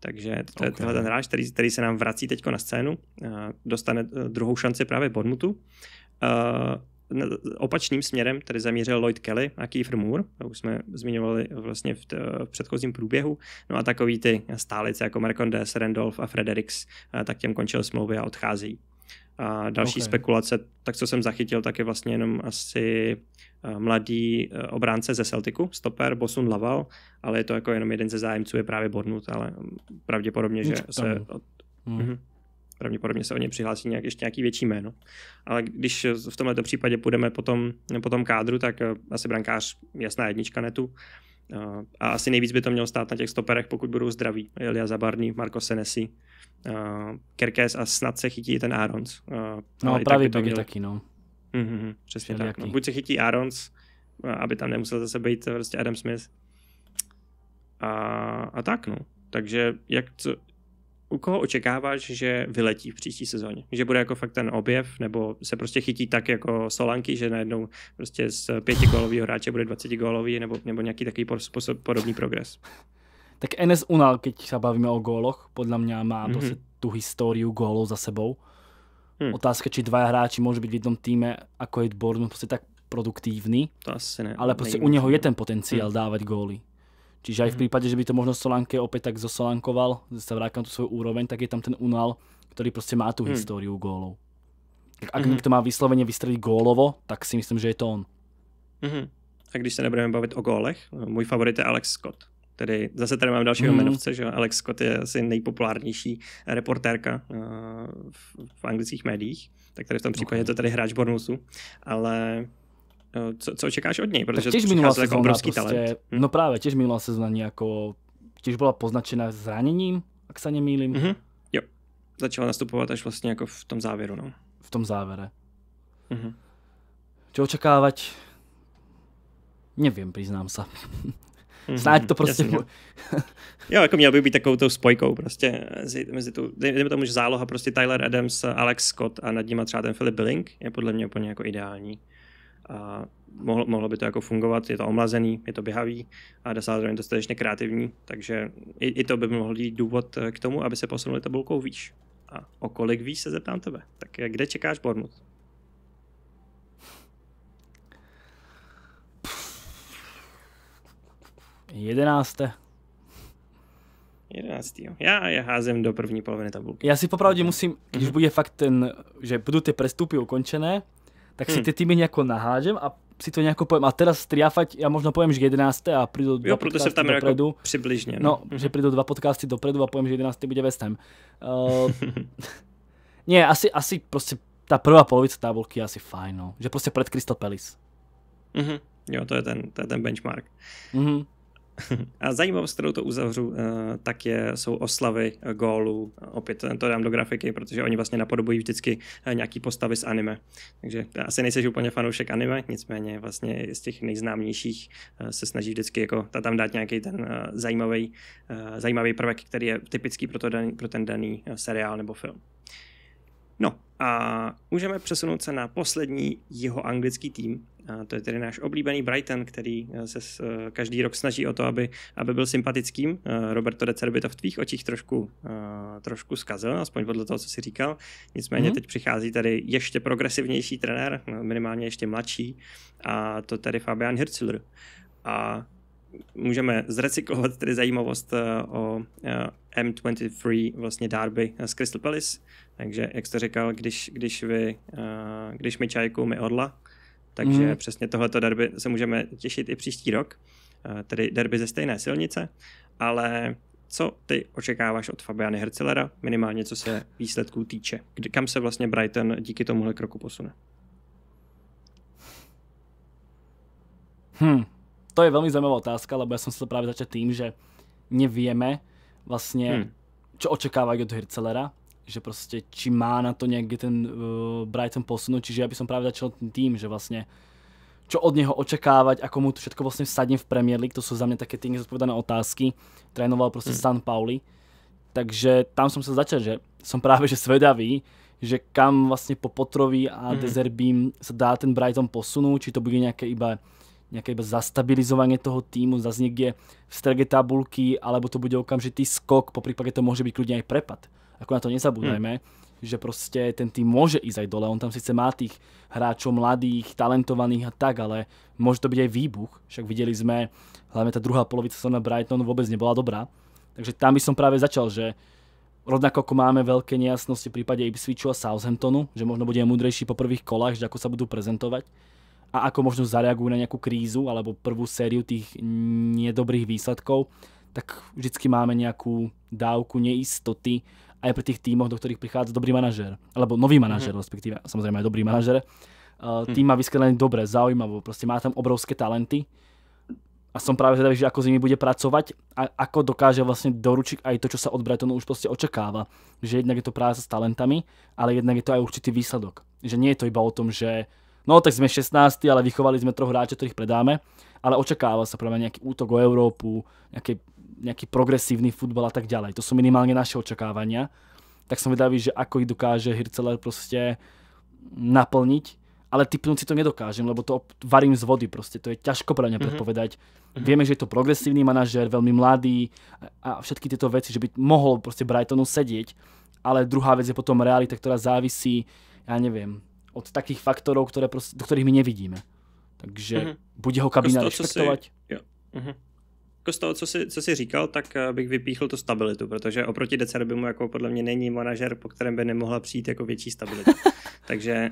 Takže to je tenhle ten hráč, který, který se nám vrací teď na scénu, dostane eh, druhou šanci právě Bournemouthu. Eh, opačným směrem který zamířil Lloyd Kelly a Kiefer Moore, to už jsme zmiňovali vlastně v, t, eh, v předchozím průběhu, no a takový ty stálice jako Mercondes, Randolph a Fredericks, eh, tak těm končil smlouvy a odchází. A další okay. spekulace, tak co jsem zachytil, tak je vlastně jenom asi eh, mladý obránce ze Celticu, stoper Bosun Laval, ale je to jako jenom jeden ze zájemců, je právě Bornut, ale mm, pravděpodobně, že se... Od... Hmm. Mhm pravděpodobně se o ně přihlásí nějak, ještě nějaký větší jméno. Ale když v tomto případě půjdeme po tom, po tom kádru, tak eh, asi brankář jasná jednička netu. Eh, a asi nejvíc by to mělo stát na těch stoperech, pokud budou zdraví. Elia Zabarný, Marko Senesi, eh, Kerkes a snad se chytí ten Arons. No, Ale pravý by to taky, no. Mm-hmm, přesně Všelijaký. tak. No. Buď se chytí Arons, aby tam nemusel zase být prostě Adam Smith. A, a tak, no. Takže jak, co, u koho očekáváš, že vyletí v příští sezóně? Že bude jako fakt ten objev, nebo se prostě chytí tak jako Solanky, že najednou prostě z pětigólového hráče bude 20 gólový, nebo, nebo nějaký takový podobný progres? Tak Enes Unal, keď se bavíme o góloch, podle mě má mm -hmm. dosť tu historii gólov za sebou. Hmm. Otázka, či dva hráči může být v jednom týme, jako je Bournemouth, prostě tak produktívny. To asi ne. Ale prostě u něho je ten potenciál hmm. dávat góly. Čiže aj v mhm. prípade, že by to možno Solanke opäť tak zosolankoval, že sa vráka na tú svoju úroveň, tak je tam ten Unal, ktorý proste má tú hmm. históriu gólov. Tak ak mm-hmm. někdo má vyslovene vystřelit gólovo, tak si myslím, že je to on. Mm-hmm. A když se nebudeme bavit o gólech, můj favorit je Alex Scott. Tedy zase tady mám dalšího mm. jmenovce, že Alex Scott je asi nejpopulárnější reportérka eh, v, v anglických médiích, tak tady v tom případě okay. je to tady hráč Bornusu, ale Eh, co, co očekáš od něj, protože těž minulá jako sezóna, jako obrovský prostě, talent. Hm? No právě, těž minulá sezóna jako, těž byla poznačena zraněním, ak se nemýlím. Mm-hmm. Jo, začala nastupovat až vlastně jako v tom závěru, no. V tom závere. Mm-hmm. Čo očekávat? Nevím, přiznám se. Mm-hmm, to prostě. Jasně. jo, jako měl by být takovou tou spojkou prostě mezi tu, dejme tomu, že záloha prostě Tyler Adams, Alex Scott a nad nimi třeba ten Philip Billing je podle mě úplně jako ideální a mohlo, mohlo by to jako fungovat, je to omlazený, je to běhavý a jde zároveň dostatečně kreativní, takže i, i to by mohl být důvod k tomu, aby se posunuli tabulkou výš. A o kolik výš se zeptám tebe. Tak kde čekáš Bournemouth? Jedenácté. Jedenáctý. Já je házím do první poloviny tabulky. Já si popravdě mhm. musím, když mhm. bude fakt ten, že budou ty prestupy ukončené, tak hmm. si hm. ty týmy nejako nahážem a si to nejako poviem. A teraz triafať, ja možno poviem, že 11. a prídu dva jo, podcasty sa jako tam dopredu. Jako přibližne. No, mm -hmm. že prídu dva podcasty dopredu a poviem, že 11. bude West Ham. Uh, nie, asi, asi proste ta prvá polovica tabulky je asi fajn, no. Že prostě před Crystal Palace. Mm -hmm. Jo, to je ten, to je ten benchmark. Mm -hmm. A zajímavost, kterou to uzavřu, eh, tak je, jsou oslavy gólů. Opět to dám do grafiky, protože oni vlastně napodobují vždycky eh, nějaký postavy z anime. Takže asi nejsi úplně fanoušek anime, nicméně vlastně z těch nejznámějších eh, se snaží vždycky jako tam dát nějaký ten zajímavý, zajímavý prvek, který je typický pro, to daný, pro ten daný seriál nebo film. No a můžeme přesunout se na poslední jeho anglický tým. A to je tedy náš oblíbený Brighton, který eh, se eh, každý rok snaží o to, aby, aby byl sympatickým. Eh, Roberto de Cerby to v tvých očích trošku, trošku zkazil, aspoň podle toho, co si říkal. Nicméně hmm. teď přichází tady ještě progresivnější trenér, no, minimálně ještě mladší, a to tady Fabian Hirzler. A můžeme zrecyklovat tedy zajímavost o M23 vlastně Darby z Crystal Palace, takže, jak jste říkal, když, když, vy, eh, když my čajku, my orla, takže mm. přesně tohleto derby se můžeme těšit i příští rok, eh, tedy derby ze stejné silnice, ale co ty očekáváš od Fabiany Hercelera, minimálně co se výsledků týče? Kam se vlastně Brighton díky tomuhle kroku posune? Hmm, to je velmi zajímavá otázka, lebo já jsem se právě začal tím, že nevíme vlastně, hmm. čo očekávají od Hercelera, že prostě či má na to někdy ten uh, Brighton posunúť, čiže ja by som práve začal tým, že vlastne čo od neho očakávať, ako mu to všetko vlastne vsadím v Premier League, to sú za mňa také tie nezodpovedané otázky. Trénoval prostě hmm. San Pauli, takže tam som sa začal, že som práve že svedavý, že kam vlastně po Potrovi a hmm. Dezerbím se dá ten Brighton posunout, či to bude nějaké iba nějaké iba zastabilizovanie toho týmu, zase niekde v strege tabulky, alebo to bude okamžitý skok, po prípade to môže byť kľudne aj prepad ako na to nezabúdajme, hmm. že proste ten tým môže ísť aj dole. On tam síce má tých hráčov mladých, talentovaných a tak, ale môže to byť aj výbuch. Však videli sme, hlavne tá druhá polovica na Brighton vôbec nebola dobrá. Takže tam by som práve začal, že rovnako ako máme veľké nejasnosti v prípade Ipswichu a Southamptonu, že možno budeme múdrejší po prvých kolách, že ako sa budú prezentovať a ako možno zareagujú na nejakú krízu alebo prvú sériu tých nedobrých výsledkov, tak vždycky máme nejakú dávku neistoty aj pri tých tímoch, do ktorých prichádza dobrý manažer, alebo nový manažer, mm-hmm. respektíve, samozrejme aj dobrý manažer, Uh, tým má vysklené dobre, zaujímavo, proste má tam obrovské talenty a som práve zvedavý, že ako s nimi bude pracovať a ako dokáže vlastne doručiť aj to, čo sa od Brightonu už proste očakáva. Že jednak je to práca s talentami, ale jednak je to aj určitý výsledok. Že nie je to iba o tom, že no tak sme 16, ale vychovali sme troch hráčov, ktorých predáme, ale očakáva sa práve nejaký útok o Európu, nejaké nejaký progresívny futbal a tak ďalej. To sú minimálne naše očakávania. Tak som vedavý, že ako ich dokáže Hirceler proste naplniť, ale typnúť si to nedokážem, lebo to varím z vody proste, to je ťažko pre mňa mhm. predpovedať. Mm-hmm. Vieme, že je to progresívny manažer, veľmi mladý a všetky tieto veci, že by mohol proste Brightonu sedieť, ale druhá vec je potom realita, ktorá závisí, ja neviem, od takých faktorov, ktoré proste, do ktorých my nevidíme. Takže mm-hmm. bude ho kabína respektovať. Si... Mm-hmm jako z toho, co jsi, co jsi říkal, tak eh, bych vypíchl tu stabilitu, protože oproti mu jako podle mě není manažer, po kterém by nemohla přijít jako větší stabilita. Takže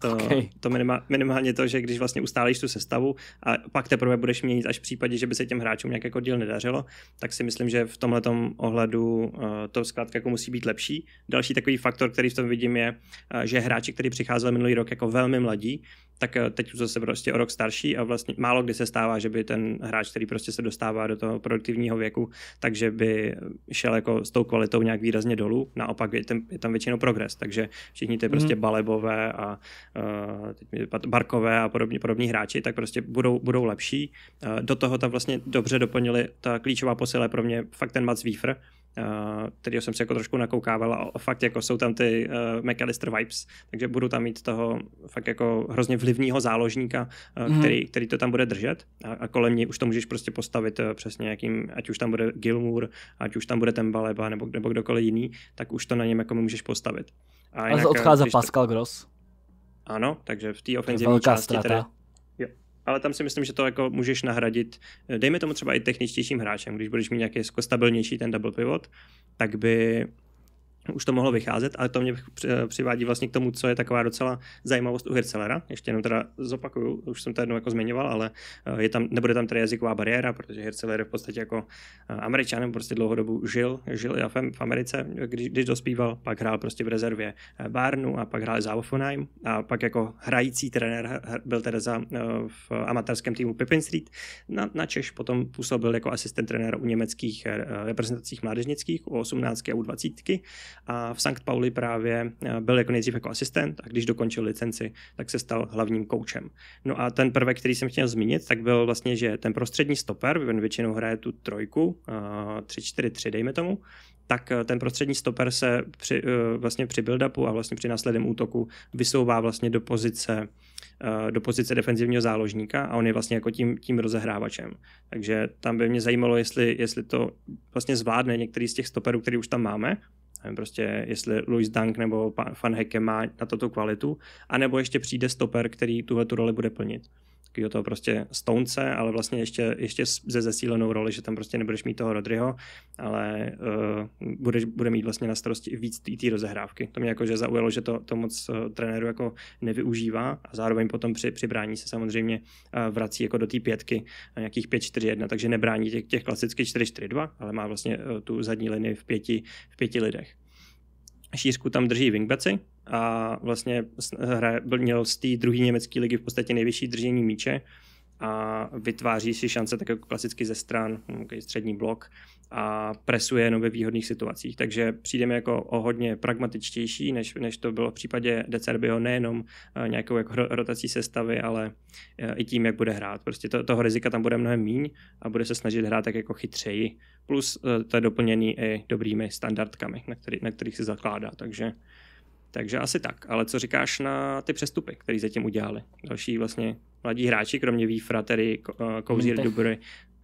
to, okay. to minima, minimálně to, že když vlastně ustálíš tu sestavu a pak teprve budeš měnit až v případě, že by se těm hráčům nějak jako díl nedařilo, tak si myslím, že v tomhle ohledu eh, to zkrátka jako musí být lepší. Další takový faktor, který v tom vidím, je, eh, že hráči, kteří přicházeli minulý rok jako velmi mladí, tak teď už zase prostě o rok starší a vlastně málo kdy se stává, že by ten hráč, který prostě se dostává dostává do toho produktivního věku, takže by šel jako s tou kvalitou nějak výrazně dolů. Naopak je, ten, je tam většinou progres, takže všichni ty prostě mm. balebové a uh, barkové a podobně, podobní hráči, tak prostě budou, budou lepší. Uh, do toho tam vlastně dobře doplnili ta klíčová posila pro mě fakt ten Mats Wiefer, který eh, jsem si jako trošku nakoukával a fakt jako jsou tam ty uh, McAllister vibes, takže budu tam mít toho fakt jako hrozně vlivního záložníka, uh, mm. který, který to tam bude držet a, a kolem něj už to můžeš prostě postavit uh, přesně jakým, ať už tam bude Gilmour, ať už tam bude Baleba nebo, nebo kdokoliv jiný, tak už to na něm jako můžeš postavit. A, jinak, a odchází Pascal Gross. Ano, takže v té ofenzivní části strata ale tam si myslím, že to jako můžeš nahradit, eh, dejme tomu třeba i techničtějším hráčem, když budeš mít nějaký jako stabilnější ten double pivot, tak by už to mohlo vycházet, ale to mě eh, přivádí vlastně k tomu, co je taková docela zajímavost u Hercelera. Ještě jenom teda zopakuju, už jsem to jednou jako zmiňoval, ale eh, je tam, nebude tam tady jazyková bariéra, protože Herceler je v podstatě jako eh, američanem, prostě dlouhodobu žil, žil v Americe, když, když dospíval, pak hrál prostě v rezervě Barnu a pak hrál za Offenheim a pak jako hrající trenér byl teda za, v amatérském týmu Pippin Street. Na, na Češ potom působil jako asistent trenéra u německých reprezentacích mládežnických, u 18 a u 20 a v Sankt Pauli právě eh, byl jako nejdřív jako asistent a když dokončil licenci, tak se stal hlavním koučem. No a ten prvek, který jsem chtěl zmínit, tak byl vlastně, že ten prostřední stoper, on většinou hraje tu trojku, 3-4-3 eh, dejme tomu, tak eh, ten prostřední stoper se při, vlastně při build-upu a vlastně při následném útoku vysouvá vlastně do pozice do pozice defenzivního záložníka a on je vlastně jako tím, tím rozehrávačem. Takže tam by mě zajímalo, jestli, jestli to vlastně zvládne některý z těch stoperů, který už tam máme, nevím prostě, jestli Louis Dunk nebo Van Hecke má na toto kvalitu, anebo ještě přijde stoper, který tuhle tu roli bude plnit takového toho prostě stonce, ale vlastně ještě, ještě ze zesílenou roli, že tam prostě nebudeš mít toho Rodryho, ale uh, budeš, bude mít vlastně na starosti i víc té rozehrávky. To mě jako, že zaujalo, že to, to moc eh, trenéru jako nevyužívá a zároveň potom při, při brání se samozřejmě eh, vrací jako do té pětky nějakých 5-4-1, takže nebrání těch, těch klasických 4-4-2, ale má vlastně tu zadní linii v pěti, v pěti lidech šířku tam drží wingbacki a vlastně hra, byl, měl z té druhé německé ligy v podstatě nejvyšší držení míče a vytváří si šance tak jako klasicky ze stran, hm, střední blok a presuje jenom ve výhodných situacích. Takže přijdeme jako o hodně pragmatičtější, než, než to bylo v případě Decerbio, nejenom eh, nějakou jako rotací sestavy, ale eh, i tím, jak bude hrát. Prostě to, toho rizika tam bude mnohem míň a bude se snažit hrát tak jako chytřeji. Plus eh, to je doplněný i dobrými standardkami, na, který, na kterých se zakládá. Takže takže asi tak. Ale co říkáš na ty přestupy, které zatím udělali? Další vlastně mladí hráči, kromě Vífra, tedy eh, Kouzír Dubry,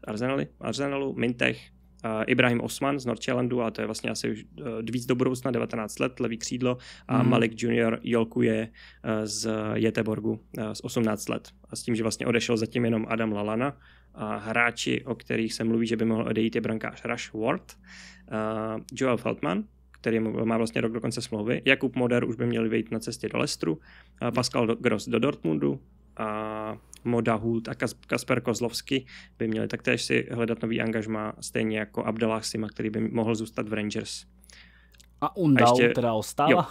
Arsenaly, Arsenalu, Mintech, Ibrahim Osman z Nordsjællandu a to je vlastně asi už eh, víc do budoucna, 19 let, levý křídlo a mm. Malik Junior Jolku je eh, z Jeteborgu z 18 let a s tím, že vlastně odešel zatím jenom Adam Lalana a hráči, o kterých se mluví, že by mohl odejít je brankář Rush Ward, Joel Feldman, který má vlastně rok do konce smlouvy. Jakub Moder už by měl vejít na cestě do Lestru, Pascal Gross do Dortmundu a Moda Hult a Kasper Kozlovsky by měli taktéž si hledat nový angažma, stejně jako Abdelah Sima, který by mohl zůstat v Rangers. A Undau a ještě, teda ostává? Jo.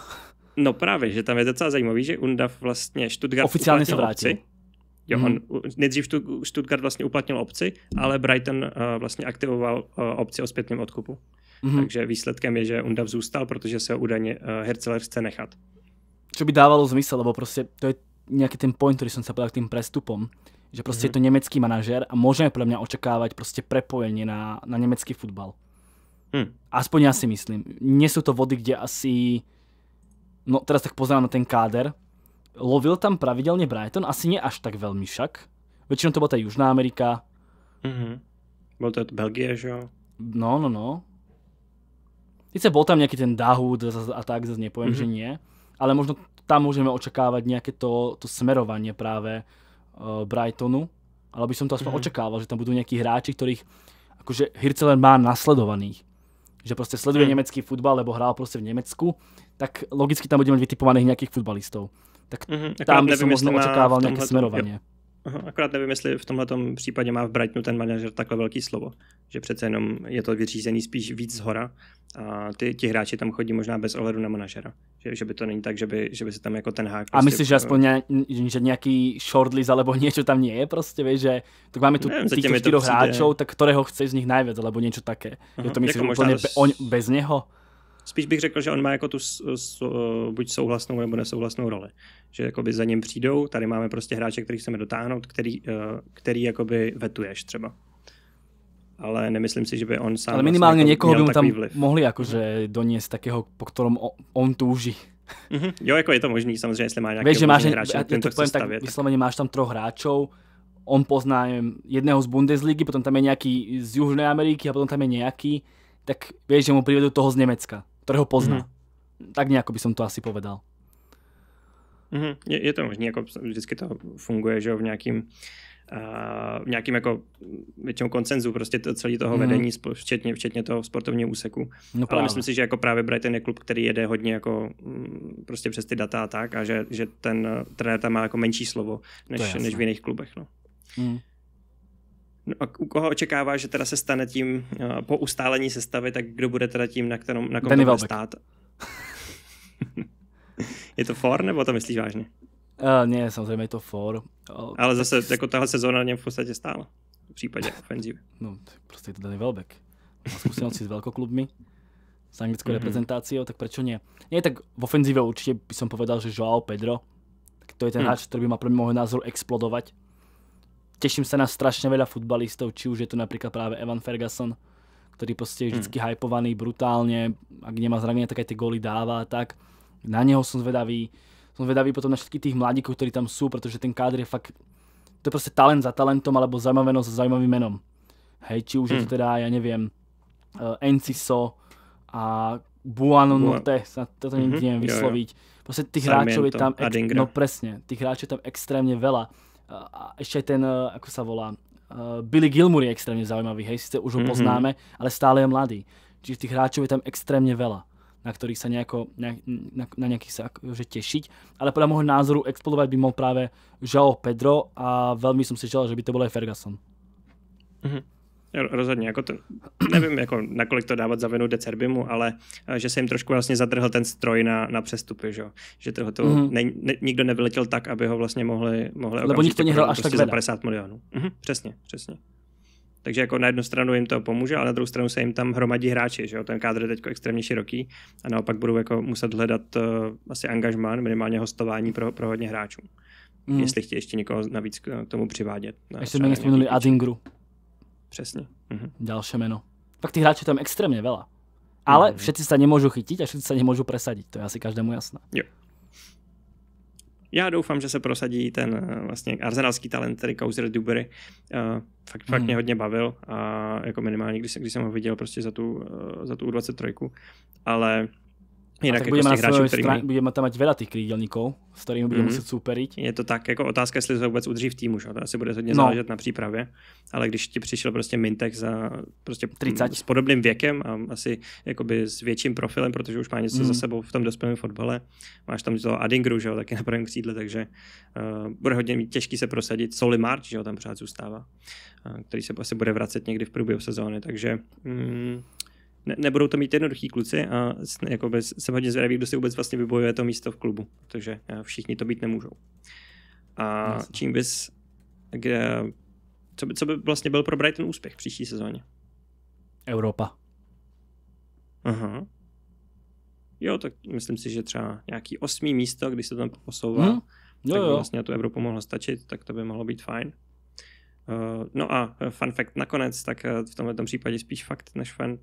No právě, že tam je docela zajímavý, že Undav vlastně Stuttgart Oficiálně se vrátil. Obci. Jo, mhm. on nejdřív Stuttgart vlastně uplatnil obci, ale Brighton uh, vlastně aktivoval uh, obci o zpětném odkupu. Mm-hmm. Takže výsledkem je, že Undav zůstal, protože se ho údajně eh, Herceler chce nechat. Co by dávalo smysl, lebo prostě to je nějaký ten point, který jsem se podal k tým prestupom, že prostě mm-hmm. je mhm. to německý manažer a můžeme podle mě očekávat prostě prepojení na, na německý fotbal. Mm. Hm. Aspoň já si myslím. Nie to vody, kde asi... No teraz tak pozrám na ten káder. Lovil tam pravidelně Brighton, asi ne až tak velmi však. Většinou to byla ta Južná Amerika. Mm -hmm. Byl to Belgie, že jo? No, no, no. Sice bol tam nejaký ten Dahud a tak, zase nepoviem, mm-hmm. že mhm. nie, ale možno tam môžeme očakávať nejaké to, to smerovanie práve uh, Brightonu, ale by som to aspoň mm-hmm. očakával, že tam budú nejakí hráči, ktorých akože Hirceler má nasledovaných. Že proste sleduje mm. nemecký futbal, lebo hrál proste v Nemecku, tak logicky tam budeme mať vytipovaných nejakých futbalistov. Tak mm-hmm. tam by som možno očakával nejaké smerovanie. Jo akorát nevím, jestli v tomhle případě má v Brightonu ten manažer takhle velký slovo, že přece jenom je to vyřízený spíš víc z hora a ty, ti hráči tam chodí možná bez ohledu na manažera, že, že by to není tak, že by, že by se tam jako ten hák... A prostě myslíš, že jako- aspoň ně, že nějaký shortlist alebo něco tam nie je prostě, vieš, že tak máme tu nevím, tých čtyř tak kterého chceš z nich najvěc, alebo něco také. Aha, je to myslíš jako že úplně bez něho? spíš bych řekl, že on má jako tu eh, buď souhlasnou nebo nesouhlasnou roli. Že jakoby za ním přijdou, tady máme prostě hráče, který chceme dotáhnout, který, eh, který jakoby vetuješ třeba. Ale nemyslím si, že by on sám Ale vlastně minimálně vlastně někoho by mu tam vliv. mohli jakože doniesť takého, po kterém on túži. Mm-hmm. Jo, jako je to možný, samozřejmě, jestli má nějaký Víš, že máš, hráče, ten to, to tak, stavět, tak, vysloveně máš tam troch hráčov, on pozná nevím, jedného z Bundesligy, potom tam je nějaký z Južné Ameriky a potom tam je nějaký, tak víš, že mu privedú toho z Německa ktorého pozná. Mm. Tak nejako by som to asi povedal. Mm-hmm. Je, je to možný jako vždycky to funguje, že v nějakým v nějakým jako většinou koncenzu prostě to, celé toho mm. vedení, včetně, včetně toho sportovního úseku. No Ale myslím si, že jako právě Brighton je klub, který jede hodně jako mm, prostě přes ty data a tak a že, že ten trenér tam má jako menší slovo než, než v jiných klubech. No. Mm. No a u koho očekává, že teda se stane tím uh, po ustálení sestavy, tak kdo bude teda tím, na, kterom, na kom Danny to bude stát? je to for, nebo to myslíš vážně? Uh, ne, samozřejmě je to for. Uh, Ale zase jako tahle sezóna na něm v podstatě stála. V případě ofenzívy. No, prostě je to Danny Welbeck. Má si s velkoklubmi, s anglickou mm-hmm. reprezentáciou, tak proč ne? Ne, tak v ofenzíve určitě bych povedal, že Joao Pedro, to je ten mm. hráč, který by pro mě mohl názor explodovat těším se na strašně veľa futbalistov, či už je to například právě Evan Ferguson, který prostě je hmm. vždycky hmm. hypovaný brutálně, ak nemá zranění, tak aj ty góly dává tak. Na něho jsem zvedavý. Jsem zvedavý potom na všetky tých mladíků, kteří tam jsou, protože ten kádr je fakt, to je prostě talent za talentom, alebo zajímavenost za zajímavým menom. Hej, či už hmm. je to hmm. teda, já nevím, uh, eh, Enciso a Buano Norte, snad to nevím mm -hmm. vysloviť. Prostě těch hráčů je tam, no presne, těch hráčů je tam extrémně veľa a ešte aj ten, eh, ako sa volá, eh, Billy Gilmour je extrémne zaujímavý, hej, sice už ho mm-hmm. poznáme, ale stále je mladý. Čiže tých hráčov je tam extrémne veľa na ktorých sa nejako, ne, na, na nejakých sa že tešiť. Ale podľa môjho názoru explodovať by mohol práve Jao Pedro a veľmi som si želal, že by to byl aj Ferguson. Mm-hmm. Rozhodně, jako to, nevím, jako nakolik to dávat za vinu Decerbimu, ale eh, že se jim trošku vlastně zadrhl ten stroj na, na přestupy, že, že toho to mm-hmm. ne, ne, nikdo nevyletěl tak, aby ho vlastně mohli, mohli Lebo nikdo nehrál až tak prostě za 50 milionů. Mm-hmm. přesně, přesně. Takže jako na jednu stranu jim to pomůže, ale na druhou stranu se jim tam hromadí hráči, že jo? ten kádr je teď extrémně široký a naopak budou jako muset hledat uh, asi angažmán, minimálně hostování pro, pro hodně hráčů. Mm. Jestli chtějí ještě někoho navíc k tomu přivádět. Na Ještě jsme nespomínali Adingru. Přesně. Mhm. Ďalšie meno. Tak ty hráči tam extrémně vela, Ale mhm. všetci sa nemôžu chytiť a všetci sa nemôžu presadiť. To je asi každému jasné. Jo. Já doufám, že se prosadí ten eh, vlastně arzenalský talent, tedy Kauzer dubry, Uh, eh, fakt, fakt hmm. mě hodně bavil a jako minimálně, když, když jsem ho viděl prostě za tu, uh, za tu U23. Ale Inak jako budeme, hráčů, prostě hráčov, strán, budeme tam mať veľa tých krídelníkov, s ktorými budeme mm -hmm. muset superiť. Je to tak, jako otázka, jestli se vůbec udrží v týmu, že? to asi bude hodně no. záležet na přípravě, ale když ti přišel prostě Mintek za prostě 30. s podobným věkem a asi jakoby s větším profilem, protože už má něco mm. za mhm. sebou v tom dospělém fotbale, máš tam toho Adingru, že? taky na prvém křídle, takže uh, bude hodně těžký se prosadit. Soli March, že? tam pořád zůstává, uh, který se asi bude vracet někdy v průběhu sezóny, takže mm, ne, nebudou to mít jednoduchý kluci a jako jsem hodně zvědavý, kdo si vůbec vlastně vybojuje to místo v klubu, protože eh, všichni to být nemůžou. A no, Jasně. čím bys, kde, eh, co, by, co by vlastně byl pro Brighton úspěch příští sezóně? Evropa. Aha. Jo, tak myslím si, že třeba nějaký osmý místo, když se tam posouvá, hmm? jo, tak by jo. vlastně na tu Evropu mohlo stačit, tak to by mohlo být fajn. Eh, no a fun fact nakonec, tak eh, v tomto případě spíš fakt než fun,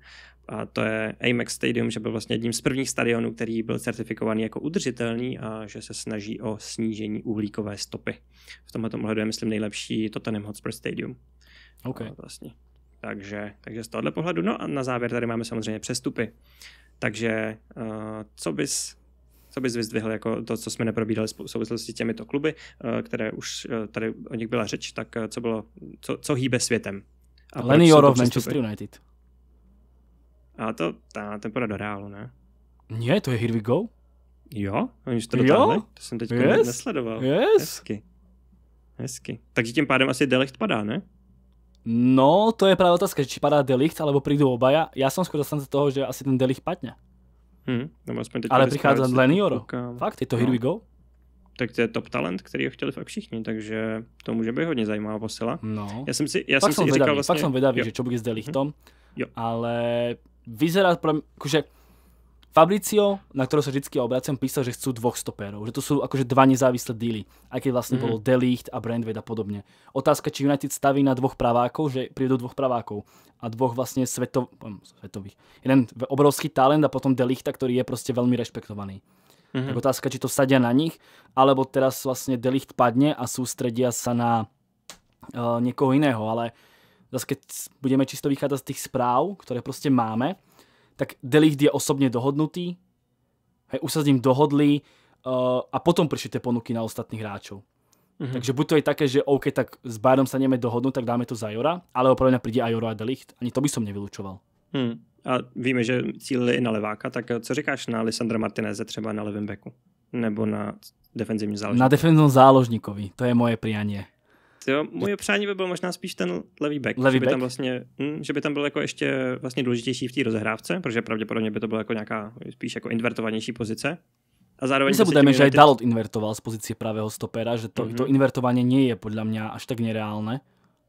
a to je Amex Stadium, že byl vlastně jedním z prvních stadionů, který byl certifikovaný jako udržitelný a že se snaží o snížení uhlíkové stopy. V tomto ohledu je, myslím, nejlepší Tottenham Hotspur Stadium. Ok. Eh, vlastně. Takže, takže z tohohle pohledu. No a na závěr tady máme samozřejmě přestupy. Takže co bys co bys vyzdvihl jako to, co jsme neprobídali v souvislosti s těmito kluby, eh, které už eh, tady o nich byla řeč, tak eh, co bylo, co, co hýbe světem? A Lenny Jorov, Manchester United. A to, ta, ten půjde do Reálu, ne? Ne, to je Here We Go. Jo, oni to dotáhli? Jo? To jsem teď yes? nesledoval. Yes. Hezky. Hezky. Takže tím pádem asi Delicht padá, ne? No, to je právě otázka, či padá Delicht, alebo prídu obaja. Já jsem skoro zastanca toho, že asi ten Delicht padne. Hmm, nebo aspoň teď Ale přichází Lenior. Fakt, je to no. Here We Go? tak to je top talent, který ho chtěli fakt všichni, takže to může být hodně zajímavá posila. No. Já jsem si, já fakt jsem si vědavý, říkal vlastně... Pak jsem vědavý, jo. že čo bude s Delichtom, hm. jo. ale vyzerá, akože Fabricio, na ktorého sa vždy obracem, písal, že chcú dvoch stopérov, že to sú akože dva nezávislé díly, aj keď vlastne mm. bolo Delicht a Brandweight a podobne. Otázka, či United staví na dvoch pravákov, že prídu dvoch pravákov a dvoch vlastne svetov, um, svetových. Jeden obrovský talent a potom Delichta, ktorý je proste veľmi rešpektovaný. Mm-hmm. Tak otázka, či to sadia na nich, alebo teraz vlastne Delicht padne a sústredia sa na uh, eh, niekoho iného, ale zase keď budeme čisto vychádzať z tých správ, ktoré proste máme, tak Delicht je osobne dohodnutý, hej, už sa s ním dohodli uh, eh, a potom prišli tie ponuky na ostatných hráčov. Mm-hmm. Takže buď to je také, že OK, tak s Bayernom sa nieme dohodnúť, tak dáme to za Jora, ale opravdu príde aj Jora a Delicht. Ani to by som nevylučoval. Hmm. A víme, že cílili i na leváka, tak eh, co říkáš na Lisandra Martineze třeba na levém beku? Nebo na defenzivním záložníkovi? Na defenzivním záložníkovi, to je moje prianie jo. Moje přání by byl možná spíš ten levý back, levý že, by back? Tam vlastně, hm, že by tam byl jako ještě vlastně důležitější v té rozehrávce, protože pravděpodobně by to byla jako nějaká spíš jako invertovanější pozice. A zároveň... My budeme, že aj Dalot invertoval z pozície pravého stopera, že to, mm-hmm. to mhm. invertovanie nie je podľa mňa až tak nereálne.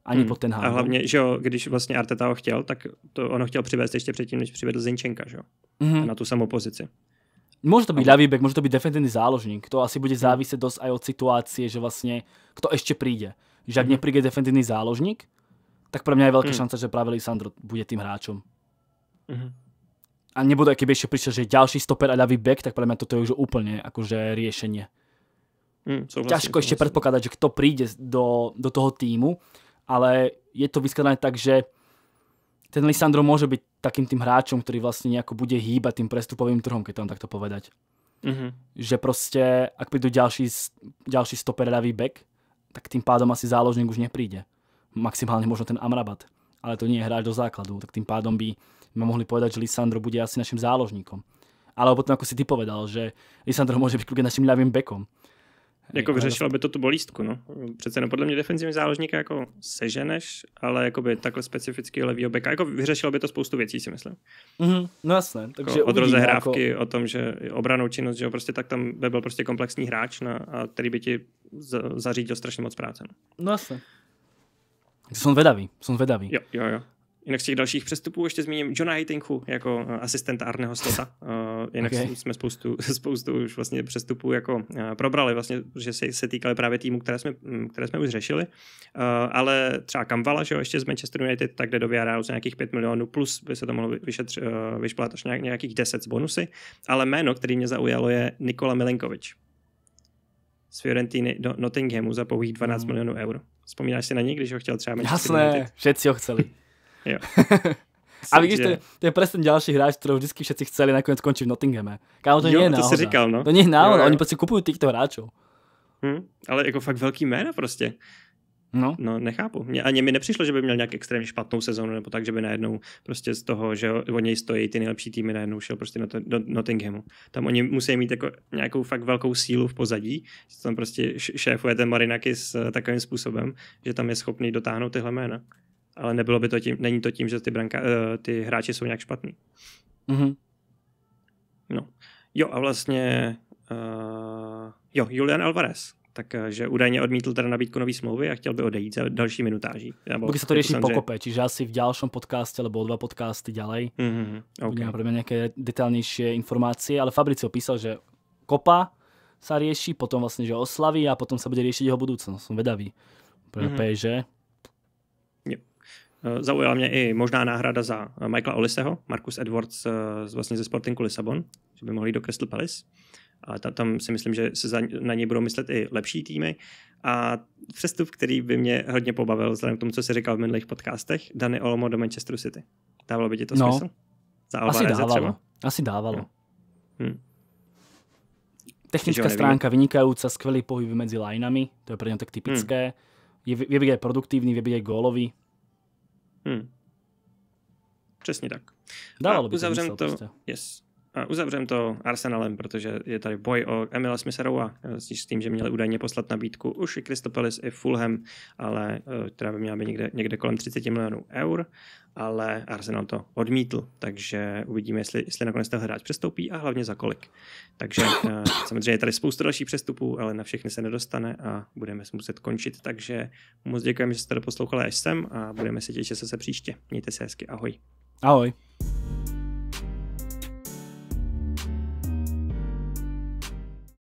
Ani hmm. pod ten Hagel. A hlavně, že jo, když vlastně Arteta ho chtěl, tak to ono chtěl přivést ještě předtím, než přivedl Zinčenka, že jo? Mm-hmm. Na tu samou pozici. Môže to byť ľavý back, môže to byť defenzívny záložník. To asi bude mhm. záviset dosť aj od situácie, že vlastne kto ešte príde. Že ak nepríde defenzívny záložník, tak pre mňa je veľká mm. šanca, že práve Lisandro bude tým hráčom. Mm. A nebude, keby ešte prišiel, že ďalší stoper a ľavý back, tak pre mňa toto je už úplne akože riešenie. Mm, súhlasím, Ťažko súhlasím. ešte predpokladať, že kto príde do, do toho týmu, ale je to vyskladané tak, že ten Lisandro môže byť takým tým hráčom, ktorý vlastne nejako bude hýbať tým prestupovým trhom, keď to mám takto povedať. Mm-hmm. Že proste, ak prídu ďalší, ďalší stoper ľavý back, tak tým pádom asi záložník už nepríde. Maximálne možno ten Amrabat, ale to nie je hráč do základu, tak tým pádom by sme mohli povedať, že Lisandro bude asi našim záložníkom. Ale potom, ako si ty povedal, že Lisandro môže byť kľudne našim ľavým bekom. Jako e, vyřešilo by to tu bolístku, no. Přece no, podle mě defenzivní záložníka jako seženeš, ale by takhle specificky levý obek. jako vyřešilo by to spoustu věcí, si myslím. Mm-hmm, no jasné. Jako takže jako od rozehrávky, jako... o tom, že obranou činnost, že jo, prostě tak tam by byl prostě komplexní hráč, na, a který by ti zařídil strašně moc práce. No, no jasně. Jsem vedavý, jsem vedavý. Jo, jo, jo. Jinak z těch dalších přestupů ještě zmíním Johna Hittinku jako eh, asistenta Arneho Slota. Eh, jinak okay. jsme spoustu, spoustu už vlastně přestupů jako eh, probrali, vlastně, že se, se týkaly právě týmu, které jsme, mm, které jsme už řešili. ale třeba Kamvala, že jo, ještě z Manchester United, tak jde do VR za nějakých 5 milionů, plus by se to mohlo vyšetř, vyšplat až nějakých 10 z bonusy. Ale jméno, které mě zaujalo, je Nikola Milenkovič z Fiorentiny do Nottinghamu za pouhých 12 mm. milionů euro. Vzpomínáš si na něj, když ho chtěl třeba Manchester Jasné, United? všetci ho chceli. jo. A vidíš, to je, to je přesně další hráč, kterou vždycky všichni chceli, nakonec skončit v Nottinghame. Kámo, to jo, je to si říkal, no. To není náhoda, oni prostě kupují těchto hráčů. Hmm, ale jako fakt velký jména prostě. No. no, nechápu. Mě, ani mi nepřišlo, že by měl nějak extrémně špatnou sezonu nebo tak, že by najednou prostě z toho, že o něj stojí ty nejlepší týmy, najednou šel prostě na to, do Nottinghamu. Tam oni musí mít jako nějakou fakt velkou sílu v pozadí, že tam prostě šéfuje ten Marinaky s eh, takovým způsobem, že tam je schopný dotáhnout tyhle jména. Ale nebylo by to tím, není to tím, že ty, branka, eh, ty hráči jsou nějak špatný. Mm-hmm. No. Jo a vlastně uh, jo, Julian Alvarez, takže eh, údajně odmítl teda nabídku nový smlouvy a chtěl by odejít za další minutáží. Pokud Bude to řeší samozřejmě... pokope, čiže asi v dalším podcastu, nebo dva podcasty dělej, Mm-hmm. Mhm, okay. Budeme pre mňa nejaké ale Fabricio písal, že kopa sa rieši, potom vlastně že oslaví a potom se bude řešit jeho budoucnost. Jsem vedavý. Pro mm-hmm. PSG. Eh, zaujala mě i možná náhrada za Michaela Oliseho, Marcus Edwards eh, z, vlastně ze Sportingu Lisabon, že by mohli do Crystal Palace. A tam, tam si myslím, že se za, na něj budou myslet i lepší týmy. A přestup, který by mě hodně pobavil, vzhledem k tomu, co jsi říkal v minulých podcastech, Dany Olmo do Manchester City. Dávalo by ti to no. smysl? Za Asi dávalo. Třeba? Asi dávalo. Hm. Technická stránka vynikajúca, skvělý pohyb mezi lineami, to je pro ně tak typické. Hmm. Je, je byť aj produktívny, je byť aj gólový. Hmm. Přesně tak. Dávalo by to, to. Prostě. Yes uzavřem to Arsenalem, protože je tady boj o Emila Smitherova eh, s tím, že měli údajně poslat nabídku už i Kristopelis i Fulham, ale eh, která by měla být někde, někde kolem 30 milionů eur, ale Arsenal to odmítl, takže uvidíme, jestli, jestli nakonec ten hráč přestoupí a hlavně za kolik. Takže eh, samozřejmě je tady spoustu dalších přestupů, ale na všechny se nedostane a budeme muset končit, takže moc děkujeme, že jste to poslouchali až sem a budeme se těšit se příště. Mějte se hezky, ahoj. Ahoj.